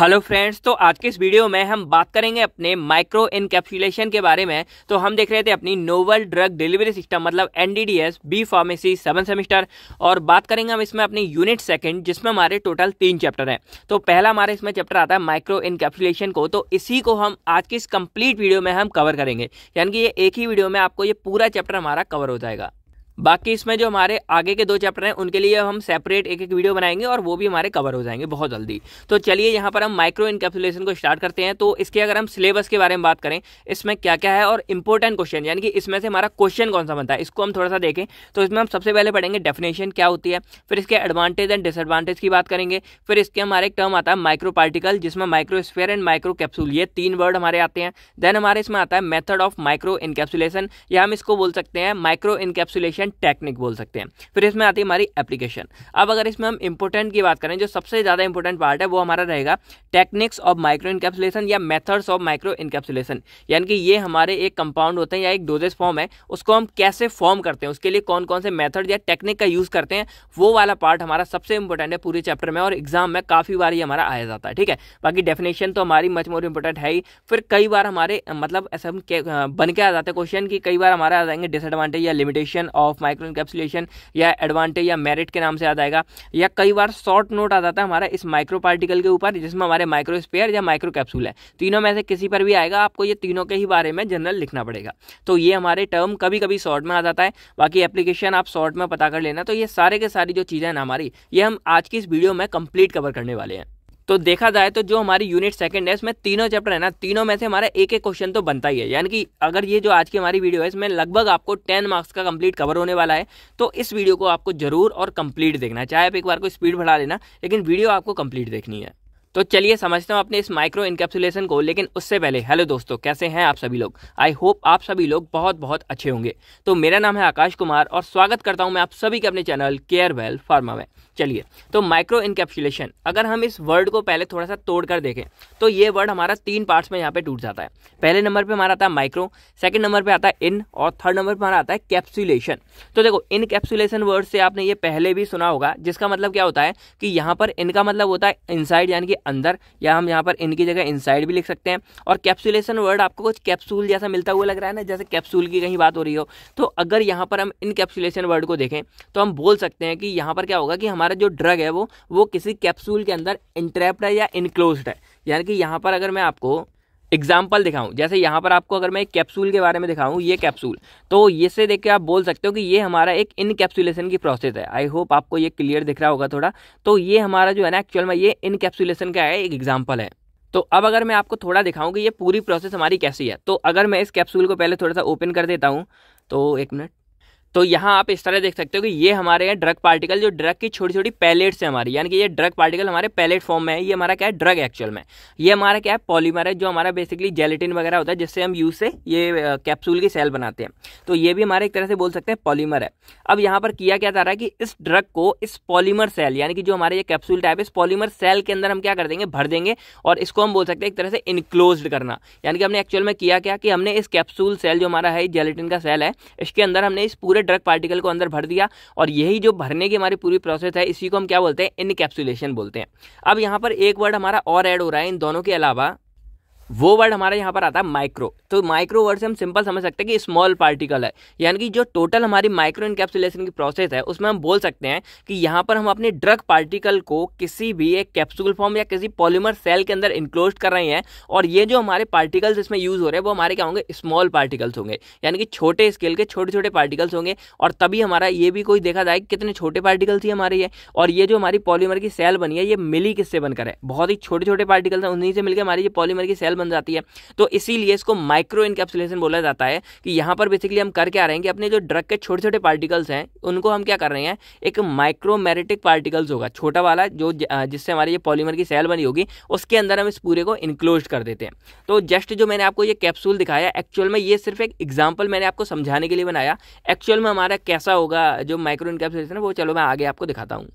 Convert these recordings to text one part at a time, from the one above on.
hello friends तो आज के इस वीडियो में हम बात करेंगे अपने माइक्रो इनकेप्सुलेशन के बारे में तो हम देख रहे थे अपनी नोवल ड्रग डिलीवरी सिस्टम मतलब NDDS B pharmacy seven semester और बात करेंगे हम इसमें अपनी यूनिट सेकंड जिसमें हमारे टोटल तीन चैप्टर हैं तो पहला हमारे इसमें चैप्टर आता है माइक्रो इनकेप्सुलेशन को तो इसी को हम आज की इस कम्प्लीट वीडियो में हम कवर करेंगे यानी कि ये एक ही वीडियो में आपको ये पूरा चैप्टर हमारा कवर हो जाएगा बाकी इसमें जो हमारे आगे के दो चैप्टर हैं उनके लिए हम सेपरेट एक एक वीडियो बनाएंगे और वो भी हमारे कवर हो जाएंगे बहुत जल्दी तो चलिए यहाँ पर हम माइक्रो इनकेप्सुलेशन को स्टार्ट करते हैं तो इसके अगर हम सिलेबस के बारे में बात करें इसमें क्या क्या है और इंपॉर्टेंट क्वेश्चन यानी कि इसमें से हमारा क्वेश्चन कौन सा बनता है इसको हम थोड़ा सा देखें तो इसमें हम सबसे पहले पढ़ेंगे डेफिनेशन क्या होती है फिर इसके एडवांटेज एंड डिसएडवांटेज की बात करेंगे फिर इसके हमारे एक टर्म आता है माइक्रो पार्टिकल जिसमें माइक्रोस्फेयर एंड माइक्रो कैप्सूल ये तीन वर्ड हमारे आते हैं देन हमारे इसमें आता है मेथड ऑफ माइक्रो इनकेप्सुलेशन या हम इसको बोल सकते हैं माइक्रो इनकेप्सुलेशन इम्पोर्टेंट टेक्निक बोल सकते हैं फिर इसमें आती है हमारी एप्लीकेशन अब अगर इसमें हम इंपॉर्टेंट की बात करें जो सबसे ज़्यादा इंपॉर्टेंट पार्ट है वो हमारा रहेगा टेक्निक्स ऑफ माइक्रो इनकेप्सुलेशन या मेथड्स ऑफ माइक्रो इनकेप्सुलेशन यानी कि ये हमारे एक कंपाउंड होते हैं या एक डोजेस फॉर्म है उसको हम कैसे फॉर्म करते हैं उसके लिए कौन कौन से मेथड या टेक्निक का यूज़ करते हैं वो वाला पार्ट हमारा सबसे इंपॉर्टेंट है पूरे चैप्टर में और एग्जाम में काफ़ी बार ये हमारा आया जाता है ठीक है बाकी डेफिनेशन तो हमारी मच मोर इंपॉर्टेंट है ही फिर कई बार हमारे मतलब ऐसे हम बन के आ जाते हैं क्वेश्चन की कई बार हमारे आ जाएंगे डिसएडवांटेज या limitation of of micro encapsulation या एडवांटेज या मेरिट के नाम से याद आएगा या कई बार शॉर्ट नोट आ जाता है हमारा इस माइक्रो पार्टिकल के ऊपर जिसमें हमारे माइक्रो स्पेयर या माइक्रो कैप्सूल है तीनों में से किसी पर भी आएगा आपको ये तीनों के ही बारे में जनरल लिखना पड़ेगा तो ये हमारे टर्म कभी कभी शॉर्ट में आ जाता है बाकी एप्लीकेशन आप शॉर्ट में पता कर लेना तो ये सारे के सारी जो चीज़ें हैं ना हमारी ये हम आज की इस वीडियो में कंप्लीट कवर करने वाले हैं तो देखा जाए तो जो हमारी यूनिट सेकंड है इसमें तीनों चैप्टर है ना तीनों में से हमारा एक एक क्वेश्चन तो बनता ही है यानी कि अगर ये जो आज की हमारी वीडियो है इसमें लगभग आपको टेन मार्क्स का कंप्लीट कवर होने वाला है तो इस वीडियो को आपको जरूर और कंप्लीट देखना चाहे आप एक बार को स्पीड बढ़ा लेना लेकिन वीडियो आपको कंप्लीट देखनी है तो चलिए समझते हैं अपने इस माइक्रो इनकेप्सुलेशन को लेकिन उससे पहले हेलो दोस्तों कैसे हैं आप सभी लोग आई होप आप सभी लोग बहुत बहुत अच्छे होंगे तो मेरा नाम है आकाश कुमार और स्वागत करता हूं मैं आप सभी के अपने चैनल केयर वेल फार्मा में चलिए तो माइक्रो इनकेप्सुलेशन अगर हम इस वर्ड को पहले थोड़ा सा तोड़ कर देखें तो ये वर्ड हमारा तीन पार्ट्स में यहाँ पर टूट जाता है पहले नंबर पर हमारा आता है माइक्रो सेकेंड नंबर पर आता है इन और थर्ड नंबर पर हमारा आता है कैप्सुलेशन तो देखो कैप्सुलेशन वर्ड से आपने ये पहले भी सुना होगा जिसका मतलब क्या होता है कि यहाँ पर इनका मतलब होता है इनसाइड यानी कि अंदर या हम यहाँ पर इनकी जगह इनसाइड भी लिख सकते हैं और कैप्सुलेशन वर्ड आपको कुछ कैप्सूल जैसा मिलता हुआ लग रहा है ना जैसे कैप्सूल की कहीं बात हो रही हो तो अगर यहाँ पर हम कैप्सुलेशन वर्ड को देखें तो हम बोल सकते हैं कि यहाँ पर क्या होगा कि हमारा जो ड्रग है वो वो किसी कैप्सूल के अंदर इंट्रैप्ड है या इनक्लोज है यानी कि यहाँ पर अगर मैं आपको एग्जाम्पल दिखाऊँ जैसे यहाँ पर आपको अगर मैं एक कैप्सूल के बारे में दिखाऊँ ये कैप्सूल तो ये से देख के आप बोल सकते हो कि ये हमारा एक इनकेप्सुलेशन की प्रोसेस है आई होप आपको ये क्लियर दिख रहा होगा थोड़ा तो ये हमारा जो है ना एक्चुअल में ये इनकेप्सुलेशन का है एक एग्जाम्पल है तो अब अगर मैं आपको थोड़ा दिखाऊँ कि ये पूरी प्रोसेस हमारी कैसी है तो अगर मैं इस कैप्सूल को पहले थोड़ा सा ओपन कर देता हूँ तो एक मिनट तो यहाँ आप इस तरह देख सकते हो कि ये हमारे यहाँ ड्रग पार्टिकल जो ड्रग की छोटी छोटी पैलेट्स हैं हमारी यानी कि ये ड्रग पार्टिकल हमारे पैलेट फॉर्म में है ये हमारा क्या है ड्रग एक्चुअल में ये हमारा क्या है पॉलीमर है जो हमारा बेसिकली जेलेटिन वगैरह होता है जिससे हम यूज से ये कैप्सूल की सेल बनाते हैं तो ये भी हमारे एक तरह से बोल सकते हैं पॉलीमर है अब यहाँ पर किया क्या जा रहा है कि इस ड्रग को इस पॉलीमर सेल यानी कि जो हमारे ये कैप्सूल टाइप है इस पॉलीमर सेल के अंदर हम क्या कर देंगे भर देंगे और इसको हम बोल सकते हैं एक तरह से इनक्लोज करना यानी कि हमने एक्चुअल में किया क्या कि हमने इस कैप्सूल सेल जो हमारा है जेलेटिन का सेल है इसके अंदर हमने इस पूरे ड्रग पार्टिकल को अंदर भर दिया और यही जो भरने की हमारी पूरी प्रोसेस है इसी को हम क्या बोलते हैं इनकेप्सुलेशन बोलते हैं अब यहाँ पर एक वर्ड हमारा और ऐड हो रहा है इन दोनों के अलावा वो वर्ड हमारे यहाँ पर आता है माइक्रो तो माइक्रो वर्ड से हम सिंपल समझ सकते हैं कि स्मॉल पार्टिकल है यानी कि जो टोटल हमारी माइक्रो इनकेप्सुलेशन की प्रोसेस है उसमें हम बोल सकते हैं कि यहाँ पर हम अपने ड्रग पार्टिकल को किसी भी एक कैप्सूल फॉर्म या किसी पॉलीमर सेल के अंदर इंक्लोज कर रहे हैं और ये जो हमारे पार्टिकल्स इसमें यूज़ हो रहे हैं वो हमारे क्या होंगे स्मॉल पार्टिकल्स होंगे यानी कि छोटे स्केल के छोटे छोटे पार्टिकल्स होंगे और तभी हमारा ये भी कोई देखा जाए कि कितने छोटे पार्टिकल्स ही हमारे ये और ये जो हमारी पॉलीमर की सेल बनी है ये मिली किससे बनकर है बहुत ही छोटे छोटे पार्टिकल्स हैं उन्हीं से मिलकर हमारी ये पॉलीमर की सेल जेल बन जाती है तो इसीलिए इसको माइक्रो इनकेप्सुलेशन बोला जाता है कि यहाँ पर बेसिकली हम करके आ रहे हैं कि अपने जो ड्रग के छोटे छोटे पार्टिकल्स हैं उनको हम क्या कर रहे हैं एक माइक्रोमेरेटिक पार्टिकल्स होगा छोटा वाला जो जिससे हमारी ये पॉलीमर की सेल बनी होगी उसके अंदर हम इस पूरे को इनक्लोज कर देते हैं तो जस्ट जो मैंने आपको ये कैप्सूल दिखाया एक्चुअल में ये सिर्फ एक एग्जाम्पल मैंने आपको समझाने के लिए बनाया एक्चुअल में हमारा कैसा होगा जो माइक्रो इनकेप्सुलेशन है वो चलो मैं आगे आपको दिखाता हूँ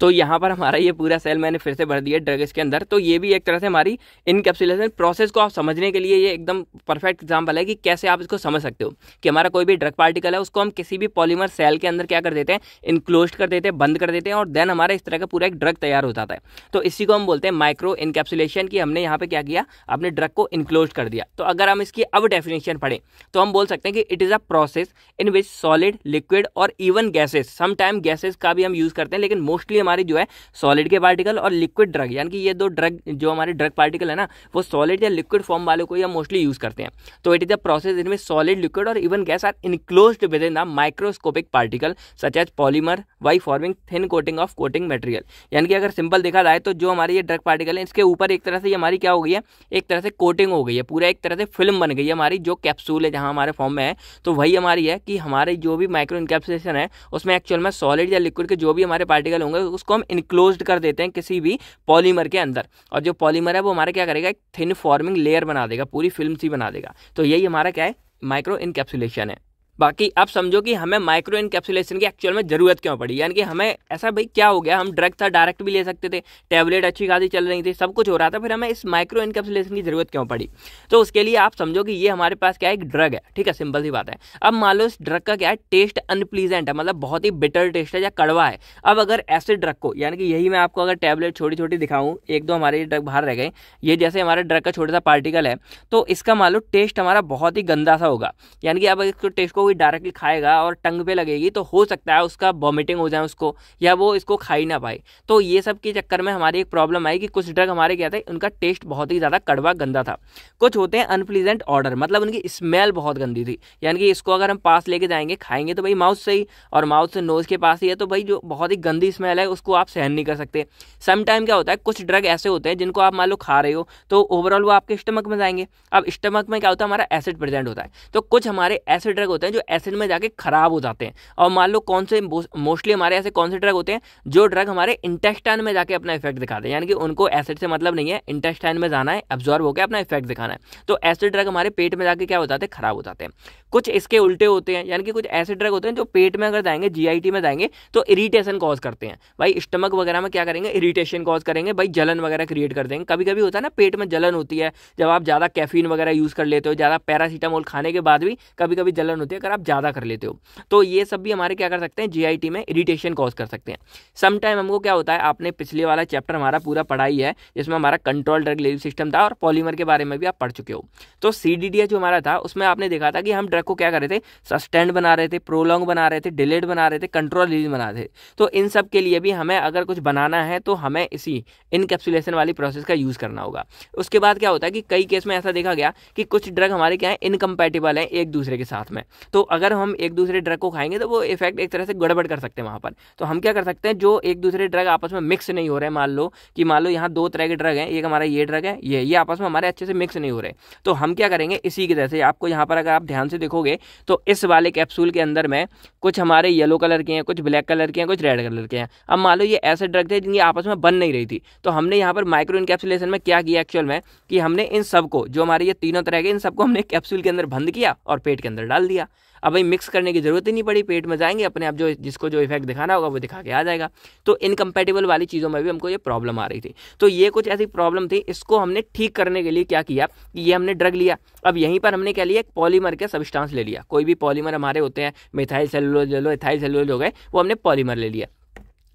तो यहाँ पर हमारा ये पूरा सेल मैंने फिर से भर दिया ड्रग्स के अंदर तो ये भी एक तरह से हमारी इनकेप्सुलेशन प्रोसेस को आप समझने के लिए ये एकदम परफेक्ट एग्जाम्पल है कि कैसे आप इसको समझ सकते हो कि हमारा कोई भी ड्रग पार्टिकल है उसको हम किसी भी पॉलीमर सेल के अंदर क्या कर देते हैं इनक्लोज कर देते हैं बंद कर देते हैं और देन हमारा इस तरह का पूरा एक ड्रग तैयार हो जाता है तो इसी को हम बोलते हैं माइक्रो इनकेप्सुलेशन की हमने यहाँ पर क्या किया अपने ड्रग को इनक्लोज कर दिया तो अगर हम इसकी अब डेफिनेशन पढ़ें तो हम बोल सकते हैं कि it is a process in which solid liquid और इवन गैसेज समटाइम गैसेज का भी हम यूज़ करते हैं लेकिन मोस्टली हमारी जो है सॉलिड के पार्टिकल और लिक्विड ड्रग यानी कि ये दो ड्रग जो हमारे ड्रग पार्टिकल है ना वो सॉलिड या लिक्विड फॉर्म वाले को या मोस्टली यूज करते हैं तो इट इज अ प्रोसेस इनमें सॉलिड लिक्विड और even gas are enclose with within the microscopic particle such as polymer by forming thin coating of coating material यानी कि अगर सिंपल देखा जाए तो जो हमारे ये ड्रग पार्टिकल है इसके ऊपर एक तरह से ये हमारी क्या हो गई है एक तरह से कोटिंग हो गई है पूरा एक तरह से फिल्म बन गई है हमारी जो कैप्सूल है जहाँ हमारे फॉर्म में है तो वही हमारी है कि हमारे जो भी माइक्रो इनकेप्सुलेशन है उसमें एक्चुअल में सॉलिड या लिक्विड के जो भी हमारे पार्टिकल होंगे उसको हम इनक्लोज कर देते हैं किसी भी पॉलीमर के अंदर और जो पॉलीमर है वो हमारा क्या करेगा एक थिन फॉर्मिंग लेयर बना देगा पूरी फिल्म सी बना देगा तो यही हमारा क्या है माइक्रो इनकेप्सुलेशन है बाकी आप समझो कि हमें माइक्रो इनकेप्सुलेशन की एक्चुअल में ज़रूरत क्यों पड़ी यानी कि हमें ऐसा भाई क्या हो गया हम ड्रग था डायरेक्ट भी ले सकते थे टैबलेट अच्छी खासी चल रही थी सब कुछ हो रहा था फिर हमें इस माइक्रो इनकेप्सुलेशन की ज़रूरत क्यों पड़ी तो उसके लिए आप समझो कि ये हमारे पास क्या एक ड्रग है ठीक है सिंपल सी बात है अब मान लो इस ड्रग का क्या है टेस्ट अनप्लीजेंट है मतलब बहुत ही बिटर टेस्ट है या कड़वा है अब अगर ऐसे ड्रग को यानी कि यही मैं आपको अगर टैबलेट छोटी छोटी दिखाऊँ एक दो हमारे ड्रग बाहर रह गए ये जैसे हमारे ड्रग का छोटा सा पार्टिकल है तो इसका मान लो टेस्ट हमारा बहुत ही गंदा सा होगा यानी कि अब इसको टेस्ट को कोई डायरेक्टली खाएगा और टंग पे लगेगी तो हो सकता है उसका वॉमिटिंग हो जाए उसको या वो इसको खा ही ना पाए तो ये सब के चक्कर में हमारी एक प्रॉब्लम आई कि कुछ ड्रग हमारे क्या थे उनका टेस्ट बहुत ही ज़्यादा कड़वा गंदा था कुछ होते हैं अनप्लीजेंट ऑर्डर मतलब उनकी स्मेल बहुत गंदी थी यानी कि इसको अगर हम पास लेके जाएंगे खाएंगे तो भाई माउथ से ही और माउथ से नोज़ के पास ही है तो भाई जो बहुत ही गंदी स्मेल है उसको आप सहन नहीं कर सकते समटाइम क्या होता है कुछ ड्रग ऐसे होते हैं जिनको आप मान लो खा रहे हो तो ओवरऑल वो आपके स्टमक में जाएंगे अब स्टमक में क्या होता है हमारा एसिड प्रेजेंट होता है तो कुछ हमारे ऐसे ड्रग होते हैं जो एसिड में जाके खराब हो जाते हैं और मान लो कौन से मोस्टली हमारे ऐसे कौन से ड्रग होते हैं जो ड्रग हमारे इंटेस्टाइन में जाके अपना इफेक्ट दिखाते हैं यानी कि उनको एसिड से मतलब नहीं है इंटेस्टाइन में जाना है एब्जॉर्व होकर अपना इफेक्ट दिखाना है तो ऐसे ड्रग हमारे पेट में जाके क्या हो जाते हैं खराब हो जाते हैं कुछ इसके उल्टे होते हैं यानी कि कुछ ऐसे ड्रग होते हैं जो पेट में अगर जाएंगे जीआईटी में जाएंगे तो इरिटेशन कॉज करते हैं भाई स्टमक वगैरह में क्या करेंगे इरिटेशन कॉज करेंगे भाई जलन वगैरह क्रिएट कर देंगे कभी कभी होता है ना पेट में जलन होती है जब आप ज़्यादा कैफीन वगैरह यूज़ कर लेते हो ज़्यादा पैरासीटामोल खाने के बाद भी कभी कभी जलन होती है अगर आप ज़्यादा कर लेते हो तो ये सब भी हमारे क्या कर सकते हैं जी में इरीटेशन कॉज कर सकते हैं समटाइम हमको क्या होता है आपने पिछले वाला चैप्टर हमारा पूरा पढ़ाई है जिसमें हमारा कंट्रोल ड्रग लेवी सिस्टम था और पॉलीमर के बारे में भी आप पढ़ चुके हो तो सी जो हमारा था उसमें आपने देखा था कि हम ड्रग को क्या कर रहे थे सस्टेंड बना रहे थे प्रोलॉन्ग बना रहे थे डिलेड बना रहे थे कंट्रोल रिलीज बना रहे थे तो इन सब के लिए भी हमें अगर कुछ बनाना है तो हमें इसी इनकेप्सुलेशन वाली प्रोसेस का यूज़ करना होगा उसके बाद क्या होता है कि कई केस में ऐसा देखा गया कि कुछ ड्रग हमारे क्या है इनकम्पैटिबल हैं एक दूसरे के साथ में तो तो अगर हम एक दूसरे ड्रग को खाएंगे तो वो इफेक्ट एक तरह से गड़बड़ कर सकते हैं वहाँ पर तो हम क्या कर सकते हैं जो एक दूसरे ड्रग आपस में मिक्स नहीं हो रहे मान लो कि मान लो यहाँ दो तरह के ड्रग हैं एक हमारा ये ड्रग है ये ये आपस में हमारे अच्छे से मिक्स नहीं हो रहे तो हम क्या करेंगे इसी की तरह से आपको यहाँ पर अगर आप ध्यान से देखोगे तो इस वाले कैप्सूल के अंदर में कुछ हमारे येलो कलर के हैं कुछ ब्लैक कलर के हैं कुछ रेड कलर के हैं अब मान लो ये ऐसे ड्रग थे जिनकी आपस में बन नहीं रही थी तो हमने यहाँ पर माइक्रो इनकेप्सुलेशन में क्या किया एक्चुअल में कि हमने इन सबको जो हमारे ये तीनों तरह के इन सबको हमने कैप्सूल के अंदर बंद किया और पेट के अंदर डाल दिया अब भाई मिक्स करने की ज़रूरत ही नहीं पड़ी पेट में जाएंगे अपने आप जो जिसको जो इफेक्ट दिखाना होगा वो दिखा के आ जाएगा तो इनकम्पेटेबल वाली चीज़ों में भी हमको ये प्रॉब्लम आ रही थी तो ये कुछ ऐसी प्रॉब्लम थी इसको हमने ठीक करने के लिए क्या किया कि ये हमने ड्रग लिया अब यहीं पर हमने क्या लिया एक पॉलीमर के सबस्टांस ले लिया कोई भी पॉलीमर हमारे होते हैं मिथाइल सेलुलोज ले लो इथाइल सेलुलोज हो गए वो हमने पॉलीमर ले लिया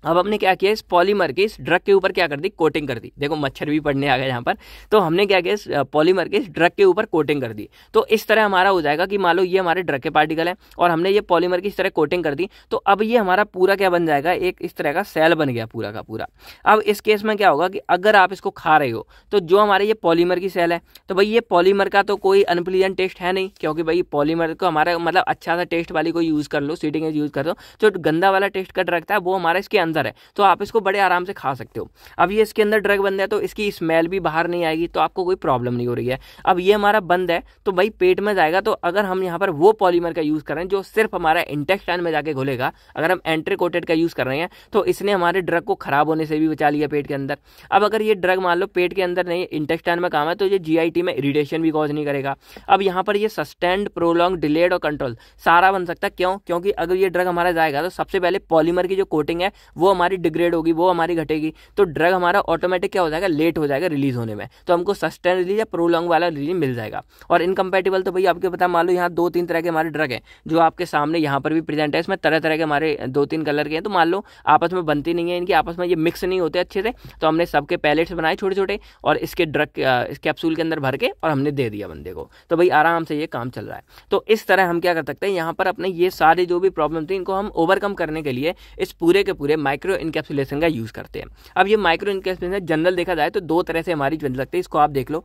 अब हमने क्या किया इस पॉलीमर के इस ड्रग के ऊपर क्या कर दी कोटिंग कर दी देखो मच्छर भी पड़ने आ गए यहाँ पर तो हमने क्या किया इस पॉलीमर के इस ड्रग के ऊपर कोटिंग कर दी तो इस तरह हमारा हो जाएगा कि मान लो ये हमारे ड्रग के पार्टिकल है और हमने ये पॉलीमर की इस तरह कोटिंग कर दी तो अब ये हमारा पूरा क्या बन जाएगा एक इस तरह का सेल बन गया पूरा का पूरा अब इस केस में क्या होगा कि अगर आप इसको खा रहे हो तो जो हमारे ये पॉलीमर की सेल है तो भाई ये पॉलीमर का तो कोई अनप्लीजेंट टेस्ट है नहीं क्योंकि भाई पॉलीमर को हमारा मतलब अच्छा सा टेस्ट वाली कोई यूज़ कर लो सीटिंग यूज़ कर दो जो गंदा वाला टेस्ट का ड्रग था वो हमारा इसके अंदर अंदर है तो आप इसको बड़े आराम से खा सकते हो अब ये इसके अंदर ड्रग बंद है तो इसकी स्मेल भी बाहर नहीं आएगी तो आपको कोई प्रॉब्लम नहीं हो रही है अब ये हमारा बंद है तो भाई पेट में जाएगा तो अगर हम यहाँ पर वो पॉलीमर का यूज़ कर रहे हैं जो सिर्फ हमारा इंटेक्सटाइन में जाके घुलेगा अगर हम एंट्रीकोटेड का यूज़ कर रहे हैं तो इसने हमारे ड्रग को ख़राब होने से भी बचा लिया पेट के अंदर अब अगर ये ड्रग मान लो पेट के अंदर नहीं इंटेक्सटाइन में काम है तो ये जी में इरिटेशन भी कॉज नहीं करेगा अब यहाँ पर ये सस्टेंड प्रोलॉन्ग डिलेड और कंट्रोल सारा बन सकता है क्यों क्योंकि अगर ये ड्रग हमारा जाएगा तो सबसे पहले पॉलीमर की जो कोटिंग है वो हमारी डिग्रेड होगी वो हमारी घटेगी तो ड्रग हमारा ऑटोमेटिक क्या हो जाएगा लेट हो जाएगा रिलीज होने में तो हमको सस्टेन रिलीज या प्रोलॉन्ग वाला रिलीज मिल जाएगा और इनकम्पेटेबल तो भाई आपको पता मान लो यहाँ दो तीन तरह के हमारे ड्रग हैं जो आपके सामने यहाँ पर भी प्रेजेंट है इसमें तरह तरह के हमारे दो तीन कलर के हैं तो मान लो आपस में बनती नहीं है इनकी आपस में ये मिक्स नहीं होते अच्छे से तो हमने सबके पैलेट्स बनाए छोटे छोटे और इसके ड्रग इस कैप्सूल के अंदर भर के और हमने दे दिया बंदे को तो भाई आराम से ये काम चल रहा है तो इस तरह हम क्या कर सकते हैं यहाँ पर अपने ये सारे जो भी प्रॉब्लम थी इनको हम ओवरकम करने के लिए इस पूरे के पूरे माइक्रो इनकेप्सुलेशन का यूज़ करते हैं अब ये माइक्रो इनकेप्सुलेशन जनरल देखा जाए तो दो तरह से हमारी जनरल लगती है इसको आप देख लो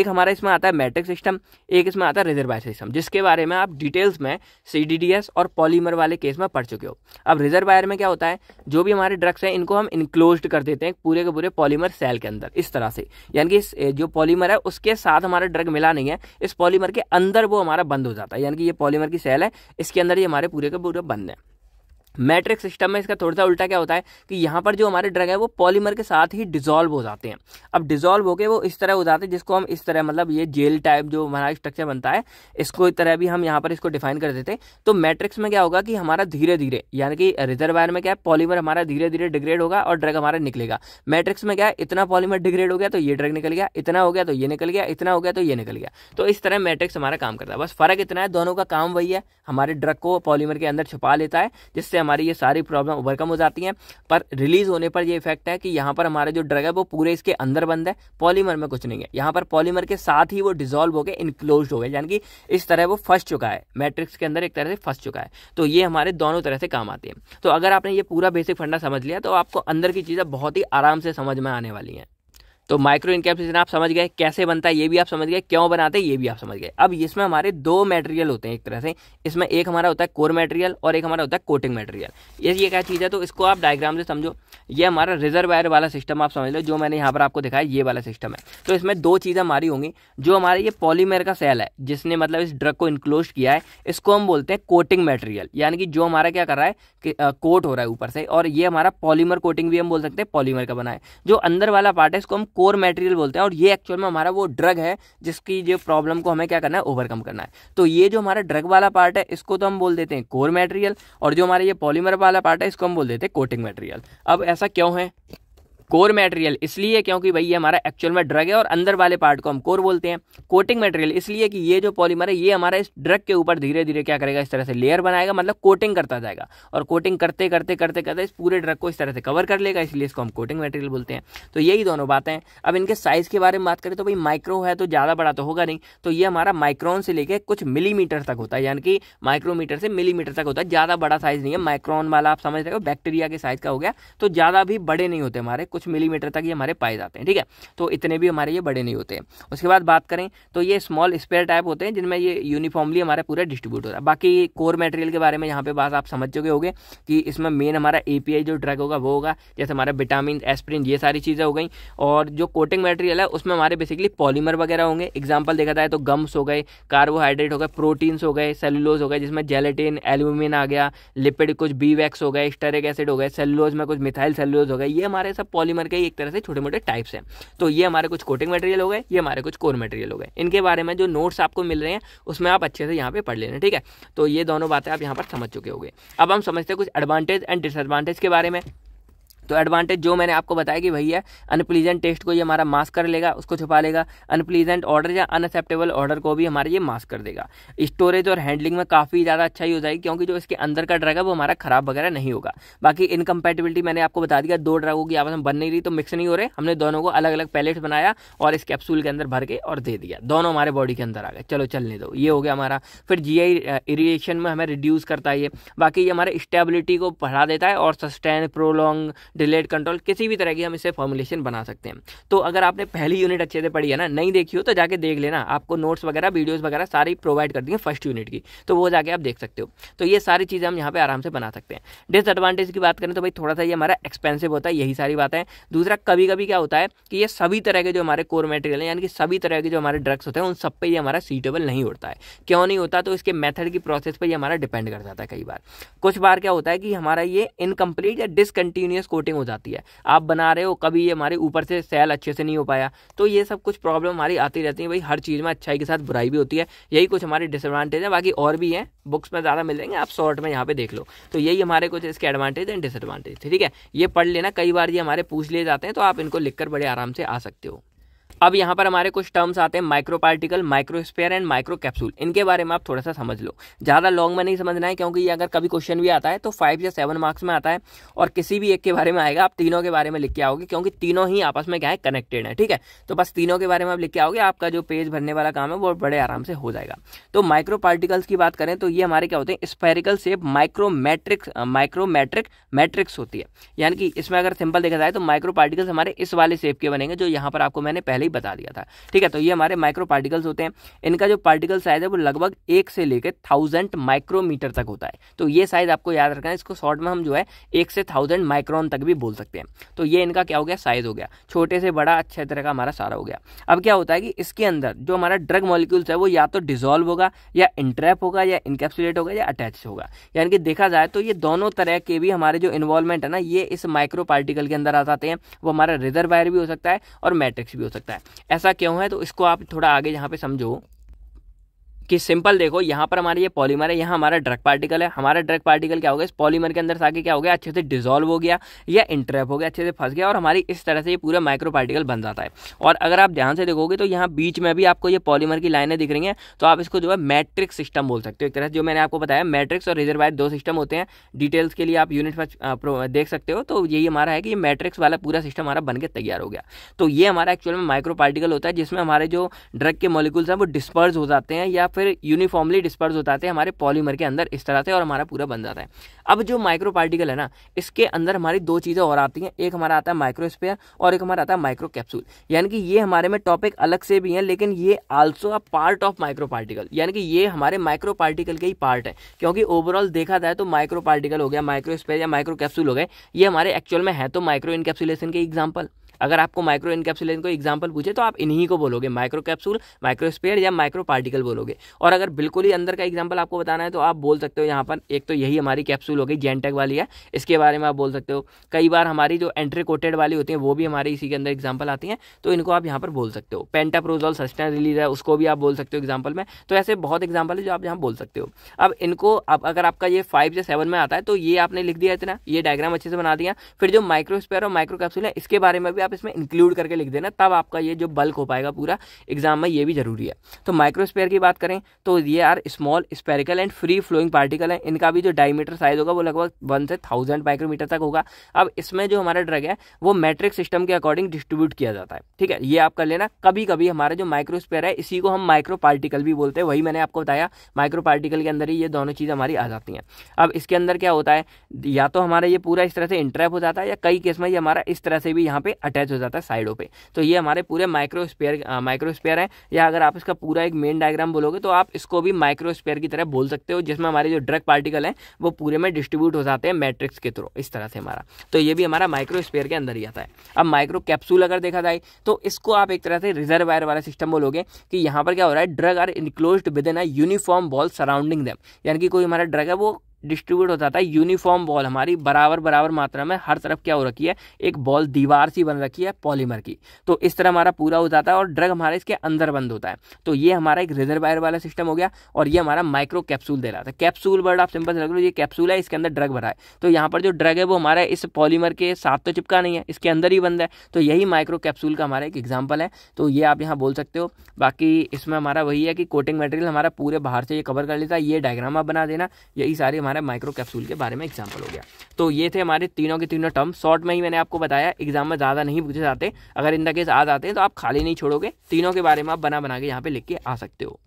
एक हमारा इसमें आता है मैट्रिक सिस्टम एक इसमें आता है रिजर्वायर सिस्टम जिसके बारे में आप डिटेल्स में सी और पॉलीमर वाले केस में पढ़ चुके हो अब रिजर्वायर में क्या होता है जो भी हमारे ड्रग्स हैं इनको हम इनक्लोज कर देते हैं पूरे के पूरे पॉलीमर सेल के अंदर इस तरह से यानी कि जो पॉलीमर है उसके साथ हमारा ड्रग मिला नहीं है इस पॉलीमर के अंदर वो हमारा बंद हो जाता है यानी कि ये पॉलीमर की सेल है इसके अंदर ये हमारे पूरे के पूरे बंद है मैट्रिक सिस्टम में इसका थोड़ा सा उल्टा क्या होता है कि यहाँ पर जो हमारे ड्रग है वो पॉलीमर के साथ ही डिजोल्व हो जाते हैं अब डिजोल्व होकर वो इस तरह हो जाते हैं जिसको हम इस तरह मतलब ये जेल टाइप जो हमारा स्ट्रक्चर बनता है इसको इस तरह भी हम यहाँ पर इसको डिफाइन कर देते हैं तो मैट्रिक्स में क्या होगा कि हमारा धीरे धीरे यानी कि रिजर्वायर में क्या है पॉलीमर हमारा धीरे धीरे डिग्रेड होगा और ड्रग हमारा निकलेगा मैट्रिक्स में क्या है इतना पॉलीमर डिग्रेड हो गया तो ये ड्रग निकल गया इतना हो गया तो ये निकल गया इतना हो गया तो ये निकल गया तो इस तरह मैट्रिक्स हमारा काम करता है बस फर्क इतना है दोनों का काम वही है हमारे ड्रग को पॉलीमर के अंदर छुपा लेता है जिससे हमारी ये सारी प्रॉब्लम ओवरकम हो जाती हैं पर रिलीज होने पर ये इफेक्ट है कि यहाँ पर हमारा जो ड्रग है वो पूरे इसके अंदर बंद है पॉलीमर में कुछ नहीं है यहाँ पर पॉलीमर के साथ ही वो डिजोल्व हो गए इनक्लोज हो गए यानी कि इस तरह वो फंस चुका है मैट्रिक्स के अंदर एक तरह से फंस चुका है तो ये हमारे दोनों तरह से काम आते हैं तो अगर आपने ये पूरा बेसिक फंडा समझ लिया तो आपको अंदर की चीज़ें बहुत ही आराम से समझ में आने वाली हैं तो माइक्रो इनकेप्सुलेशन आप समझ गए कैसे बनता है ये भी आप समझ गए क्यों बनाते हैं ये भी आप समझ गए अब इसमें हमारे दो मटेरियल होते हैं एक तरह से इसमें एक हमारा होता है कोर मटेरियल और एक हमारा होता है कोटिंग मटेरियल ये ये क्या चीज़ है तो इसको आप डायग्राम से समझो ये हमारा रिजर्वायर वाला सिस्टम आप समझ लो जो मैंने यहाँ पर आपको दिखाया ये वाला सिस्टम है तो इसमें दो चीज़ें हमारी होंगी जो हमारे ये पॉलीमेर का सेल है जिसने मतलब इस ड्रग को इनक्लोज किया है इसको हम बोलते हैं कोटिंग मटेरियल यानी कि जो हमारा क्या कर रहा है कि कोट हो रहा है ऊपर से और ये हमारा पॉलीमर कोटिंग भी हम बोल सकते हैं पॉलीमर का बना है जो अंदर वाला पार्ट है इसको हम कोर मटेरियल बोलते हैं और ये एक्चुअल में हमारा वो ड्रग है जिसकी जो प्रॉब्लम को हमें क्या करना है ओवरकम करना है तो ये जो हमारा ड्रग वाला पार्ट है इसको तो हम बोल देते हैं कोर मटेरियल और जो हमारा ये पॉलीमर वाला पार्ट है इसको हम बोल देते हैं कोटिंग मटेरियल अब ऐसा क्यों है कोर मटेरियल इसलिए क्योंकि भाई ये हमारा एक्चुअल में ड्रग है और अंदर वाले पार्ट को हम कोर बोलते हैं कोटिंग मटेरियल इसलिए कि ये जो पॉलीमर है ये हमारा इस ड्रग के ऊपर धीरे धीरे क्या करेगा इस तरह से लेयर बनाएगा मतलब कोटिंग करता जाएगा और कोटिंग करते करते करते करते इस पूरे ड्रग को इस तरह से कवर कर लेगा इसलिए इसको हम कोटिंग मटेरियल बोलते हैं तो यही दोनों बातें अब इनके साइज़ के बारे में बात करें तो भाई माइक्रो है तो ज़्यादा बड़ा तो होगा नहीं तो ये हमारा माइक्रोन से लेकर कुछ मिलीमीटर तक होता है यानी कि माइक्रोमीटर से मिलीमीटर तक होता है ज़्यादा बड़ा साइज़ नहीं है माइक्रोन वाला आप समझ रहे हो बैक्टीरिया के साइज़ का हो गया तो ज़्यादा भी बड़े नहीं होते हमारे कुछ कुछ मिलीमीटर तक ये हमारे पाए जाते हैं ठीक है तो इतने भी हमारे ये बड़े नहीं होते हैं उसके बाद बात करें तो ये स्मॉल स्पेयर टाइप होते हैं जिनमें ये यूनिफॉर्मली हमारे पूरा डिस्ट्रीब्यूट होता है बाकी कोर मटेरियल के बारे में यहाँ पे बात आप समझ चुके होंगे कि इसमें मेन हमारा ए जो ड्रग होगा वो होगा जैसे हमारा विटामिन एस्प्रिन ये सारी चीज़ें हो गई और जो कोटिंग मटेरियल है उसमें हमारे बेसिकली पॉलीमर वगैरह होंगे एग्जाम्पल देखा जाए तो गम्स हो गए कार्बोहाइड्रेट हो गए प्रोटीन्स हो गए सेलुलोज हो गए जिसमें जेलेटिन एल्यूमिन आ गया लिपिड कुछ बी वैक्स हो गए स्टेरिक एसिड हो गए सेलुलोज में कुछ मिथाइल सेलुलोज हो गए ये हमारे सब पॉली पॉलीमर के एक तरह से छोटे मोटे टाइप्स हैं तो ये हमारे कुछ कोटिंग मटेरियल हो गए ये हमारे कुछ कोर मटेरियल हो गए इनके बारे में जो नोट्स आपको मिल रहे हैं उसमें आप अच्छे से यहाँ पे पढ़ लेना ठीक है तो ये दोनों बातें आप यहाँ पर समझ चुके होंगे अब हम समझते हैं कुछ एडवांटेज एंड डिसएडवांटेज के बारे में तो एडवांटेज जो मैंने आपको बताया कि भैया अनप्लीजेंट टेस्ट को ये हमारा मास्क कर लेगा उसको छुपा लेगा अनप्लीजेंट ऑर्डर या अनएक्सेप्टेबल ऑर्डर को भी हमारा ये मास्क कर देगा स्टोरेज और हैंडलिंग में काफ़ी ज़्यादा अच्छा यूज आएगी क्योंकि जो इसके अंदर का ड्रग है वो हमारा खराब वगैरह नहीं होगा बाकी इनकम्पेटिबिलिटी मैंने आपको बता दिया दो ड्रगों की आपस में बन नहीं रही तो मिक्स नहीं हो रहे हमने दोनों को अलग अलग पैलेट बनाया और इस कैप्सूल के अंदर भर के और दे दिया दोनों हमारे बॉडी के अंदर आ गए चलो चलने दो ये हो गया हमारा फिर जी आई इरिटेशन में हमें रिड्यूस करता है ये बाकी ये हमारे स्टेबिलिटी को बढ़ा देता है और सस्टेन प्रोलॉन्ग डिलेड कंट्रोल किसी भी तरह की हम इसे फॉर्मुलेशन बना सकते हैं तो अगर आपने पहली यूनिट अच्छे से पढ़ी है ना नहीं देखी हो तो जाके देख लेना आपको नोट्स वगैरह वीडियोज़ वगैरह सारी प्रोवाइड कर देंगे फर्स्ट यूनिट की तो वो जाके आप देख सकते हो तो ये सारी चीज़ें हम यहाँ पर आराम से बना सकते हैं डिसएडवांटेज की बात करें तो भाई थोड़ा सा ये हमारा एक्सपेंसिव होता है यही सारी बात है दूसरा कभी कभी क्या होता है कि ये सभी तरह के जो हमारे कोर मेटेरियल हैं यानी कि सभी तरह के जो हमारे ड्रग्स होते हैं उन सब पे ये हमारा सीटेबल नहीं होता है क्यों नहीं होता तो इसके मेथड की प्रोसेस पर ये हमारा डिपेंड कर जाता है कई बार कुछ बार क्या होता है कि हमारा ये इनकम्प्लीट या डिसकंटिन्यूस कोटिंग फिटिंग हो जाती है आप बना रहे हो कभी ये हमारे ऊपर से सेल अच्छे से नहीं हो पाया तो ये सब कुछ प्रॉब्लम हमारी आती रहती है भाई हर चीज़ में अच्छाई के साथ बुराई भी होती है यही कुछ हमारे डिसएडवांटेज है बाकी और भी हैं बुक्स में ज़्यादा मिल जाएंगे आप शॉर्ट में यहाँ पे देख लो तो यही हमारे कुछ इसके एडवांटेज एंड डिसएडवांटेज ठीक है ये पढ़ लेना कई बार ये हमारे पूछ लिए जाते हैं तो आप इनको लिखकर बड़े आराम से आ सकते हो अब यहाँ पर हमारे कुछ टर्म्स आते हैं micro particle microsphere and micro capsule इनके बारे में आप थोड़ा सा समझ लो ज़्यादा लॉन्ग में नहीं समझना है क्योंकि ये अगर कभी क्वेश्चन भी आता है तो फाइव या सेवन मार्क्स में आता है और किसी भी एक के बारे में आएगा आप तीनों के बारे में लिख के आओगे क्योंकि तीनों ही आपस में क्या है कनेक्टेड है ठीक है तो बस तीनों के बारे में आप लिख के आओगे आपका जो पेज भरने वाला काम है वो बड़े आराम से हो जाएगा तो माइक्रो पार्टिकल्स की बात करें तो ये हमारे क्या होते हैं spherical shape micrometrics micrometric matrix होती है यानी कि इसमें अगर सिंपल देखा जाए तो माइक्रो पार्टिकल्स हमारे इस वाले सेप के बनेंगे जो यहाँ पर आपको मैंने पहले ऑलरेडी बता दिया था ठीक है तो ये हमारे माइक्रो पार्टिकल्स होते हैं इनका जो पार्टिकल साइज है वो लगभग एक से लेकर थाउजेंड माइक्रोमीटर तक होता है तो ये साइज आपको याद रखना है इसको शॉर्ट में हम जो है एक से थाउजेंड माइक्रोन तक भी बोल सकते हैं तो ये इनका क्या हो गया साइज हो गया छोटे से बड़ा अच्छे तरह का हमारा सारा हो गया अब क्या होता है कि इसके अंदर जो हमारा ड्रग मॉलिक्यूल्स है वो या तो डिजोल्व होगा या इंट्रैप होगा या इनकेप्सुलेट होगा या अटैच होगा यानी कि देखा जाए तो ये दोनों तरह के भी हमारे जो इन्वॉल्वमेंट है ना ये इस माइक्रो पार्टिकल के अंदर आ जाते हैं वो हमारा रिजर्वायर भी हो सकता है और मैट्रिक्स भी हो सकता है है ऐसा क्यों है तो इसको आप थोड़ा आगे यहाँ पे समझो कि सिंपल देखो यहाँ पर हमारे ये पॉलीमर है यहाँ हमारा ड्रग पार्टिकल है हमारा ड्रग पार्टिकल क्या हो गया इस पॉलीमर के अंदर आगे क्या हो गया अच्छे से डिजोल्व हो गया या इंटरेप हो गया अच्छे से फंस गया और हमारी इस तरह से ये पूरा माइक्रो पार्टिकल बन जाता है और अगर आप ध्यान से देखोगे तो यहाँ बीच में भी आपको ये पॉलीमर की लाइनें दिख रही हैं तो आप इसको जो है मैट्रिक सिस्टम बोल सकते हो एक तरह से जो मैंने आपको बताया मैट्रिक्स और रिजर्वायर दो सिस्टम होते हैं डिटेल्स के लिए आप यूनिट देख सकते हो तो यही हमारा है कि मैट्रिक्स वाला पूरा सिस्टम हमारा बनकर तैयार हो गया तो ये हमारा एक्चुअल में माइक्रो पार्टिकल होता है जिसमें हमारे जो ड्रग के मोलिकुल्स हैं वो डिस्पर्स हो जाते हैं या फिर यूनिफॉर्मली डिस्पर्स हो जाते हैं हमारे पॉलीमर के अंदर इस तरह से और हमारा पूरा बन जाता है अब जो माइक्रो पार्टिकल है ना इसके अंदर हमारी दो चीज़ें और आती हैं एक हमारा आता है माइक्रोस्पेयर और एक हमारा आता है माइक्रो कैप्सूल यानी कि ये हमारे में टॉपिक अलग से भी है लेकिन ये also a part of micro particle यानी कि ये हमारे माइक्रो पार्टिकल के ही पार्ट है क्योंकि ओवरऑल देखा जाए तो माइक्रो पार्टिकल हो गया माइक्रोस्पेयर या माइक्रो कैप्सूल हो गए ये हमारे एक्चुअल में है तो माइक्रो इनकेप्सुलेशन के एग्जाम्पल अगर आपको माइक्रो इनकेप्सुलेशन को एग्जाम्पल पूछे तो आप इन्हीं को बोलोगे माइक्रो कैप्सूल माइक्रोस्पेयर या माइक्रो पार्टिकल बोलोगे और अगर बिल्कुल ही अंदर का एग्जाम्पल आपको बताना है तो आप बोल सकते हो यहाँ पर एक तो यही हमारी कैप्सूल होगी जेंटेक वाली है इसके बारे में आप बोल सकते हो कई बार हमारी जो एंट्री कोटेड वाली होती है वो भी हमारे इसी के अंदर एग्जाम्पल आती है तो इनको आप यहाँ पर बोल सकते हो पेंटाप्रोजोल सस्टेन रिलीज है उसको भी आप बोल सकते हो एग्जाम्पल में तो ऐसे बहुत एग्जाम्पल है जो आप यहाँ बोल सकते हो अब इनको अब अगर आपका ये फाइव या सेवन में आता है तो ये आपने लिख दिया इतना ये डायग्राम अच्छे से बना दिया फिर जो माइक्रोस्पेयर और माइक्रो कैप्सूल है इसके बारे में भी आप इसमें इंक्लूड करके लिख देना तब आपका ये जो बल्क हो पाएगा पूरा एग्जाम में ये भी जरूरी है तो माइक्रोस्पेयर की बात करें तो ये are small spherical and free flowing particle है इनका भी जो डायमीटर साइज होगा वो लगभग वन से थाउजेंड माइक्रोमीटर तक होगा अब इसमें जो हमारा ड्रग है वो मेट्रिक सिस्टम के अकॉर्डिंग डिस्ट्रीब्यूट किया जाता है ठीक है ये आप कर लेना कभी कभी हमारे जो माइक्रोस्पेयर है इसी को हम माइक्रो पार्टिकल भी बोलते हैं वही मैंने आपको बताया माइक्रो पार्टिकल के अंदर ही ये दोनों चीज़ हमारी आ जाती हैं अब इसके अंदर क्या होता है या तो हमारा ये पूरा इस तरह से इंट्रैप हो जाता है या कई केस में ये हमारा इस तरह से भी यहाँ पे अटैक अटैच हो जाता है साइडों पे तो ये हमारे पूरे माइक्रोस्पेयर माइक्रोस्पेयर है या अगर आप इसका पूरा एक मेन डायग्राम बोलोगे तो आप इसको भी माइक्रोस्पेयर की तरह बोल सकते हो जिसमें हमारे जो ड्रग पार्टिकल है वो पूरे में डिस्ट्रीब्यूट हो जाते हैं मैट्रिक्स के थ्रू इस तरह से हमारा तो ये भी हमारा माइक्रोस्पेयर के अंदर ही आता है अब माइक्रो कैप्सूल अगर देखा जाए तो इसको आप एक तरह से रिजर्वायर वाला सिस्टम बोलोगे कि यहाँ पर क्या हो रहा है drug are enclose with in a uniform ball surrounding them यानी कि कोई हमारा ड्रग है वो डिस्ट्रीब्यूट हो जाता है यूनिफॉर्म बॉल हमारी बराबर बराबर मात्रा में हर तरफ क्या हो रखी है एक बॉल दीवार सी बन रखी है पॉलीमर की तो इस तरह हमारा पूरा हो जाता है और ड्रग हमारा इसके अंदर बंद होता है तो ये हमारा एक रिजर्वायर वाला सिस्टम हो गया और ये हमारा माइक्रो कैप्सूल दे रहा था कैप्सूल वर्ड आप सिंपल रख लो ये कैप्सूल है इसके अंदर ड्रग भरा है तो यहाँ पर जो ड्रग है वो हमारा इस पॉलीमर के साथ तो चिपका नहीं है इसके अंदर ही बंद है तो यही माइक्रो कैप्सूल का हमारा एक एग्जाम्पल है तो ये आप यहाँ बोल सकते हो बाकी इसमें हमारा वही है कि कोटिंग मटेरियल हमारा पूरे बाहर से ये कवर कर लेता है ये डायग्राम आप बना देना यही सारी हमारा माइक्रो कैप्सूल के बारे में एग्जाम्पल हो गया तो ये थे हमारे तीनों के तीनों टर्म शॉर्ट में ही मैंने आपको बताया एग्जाम में ज़्यादा नहीं पूछे जाते अगर इन द केस आ जाते हैं तो आप खाली नहीं छोड़ोगे तीनों के बारे में आप बना बना के यहाँ पे लिख के आ सकते हो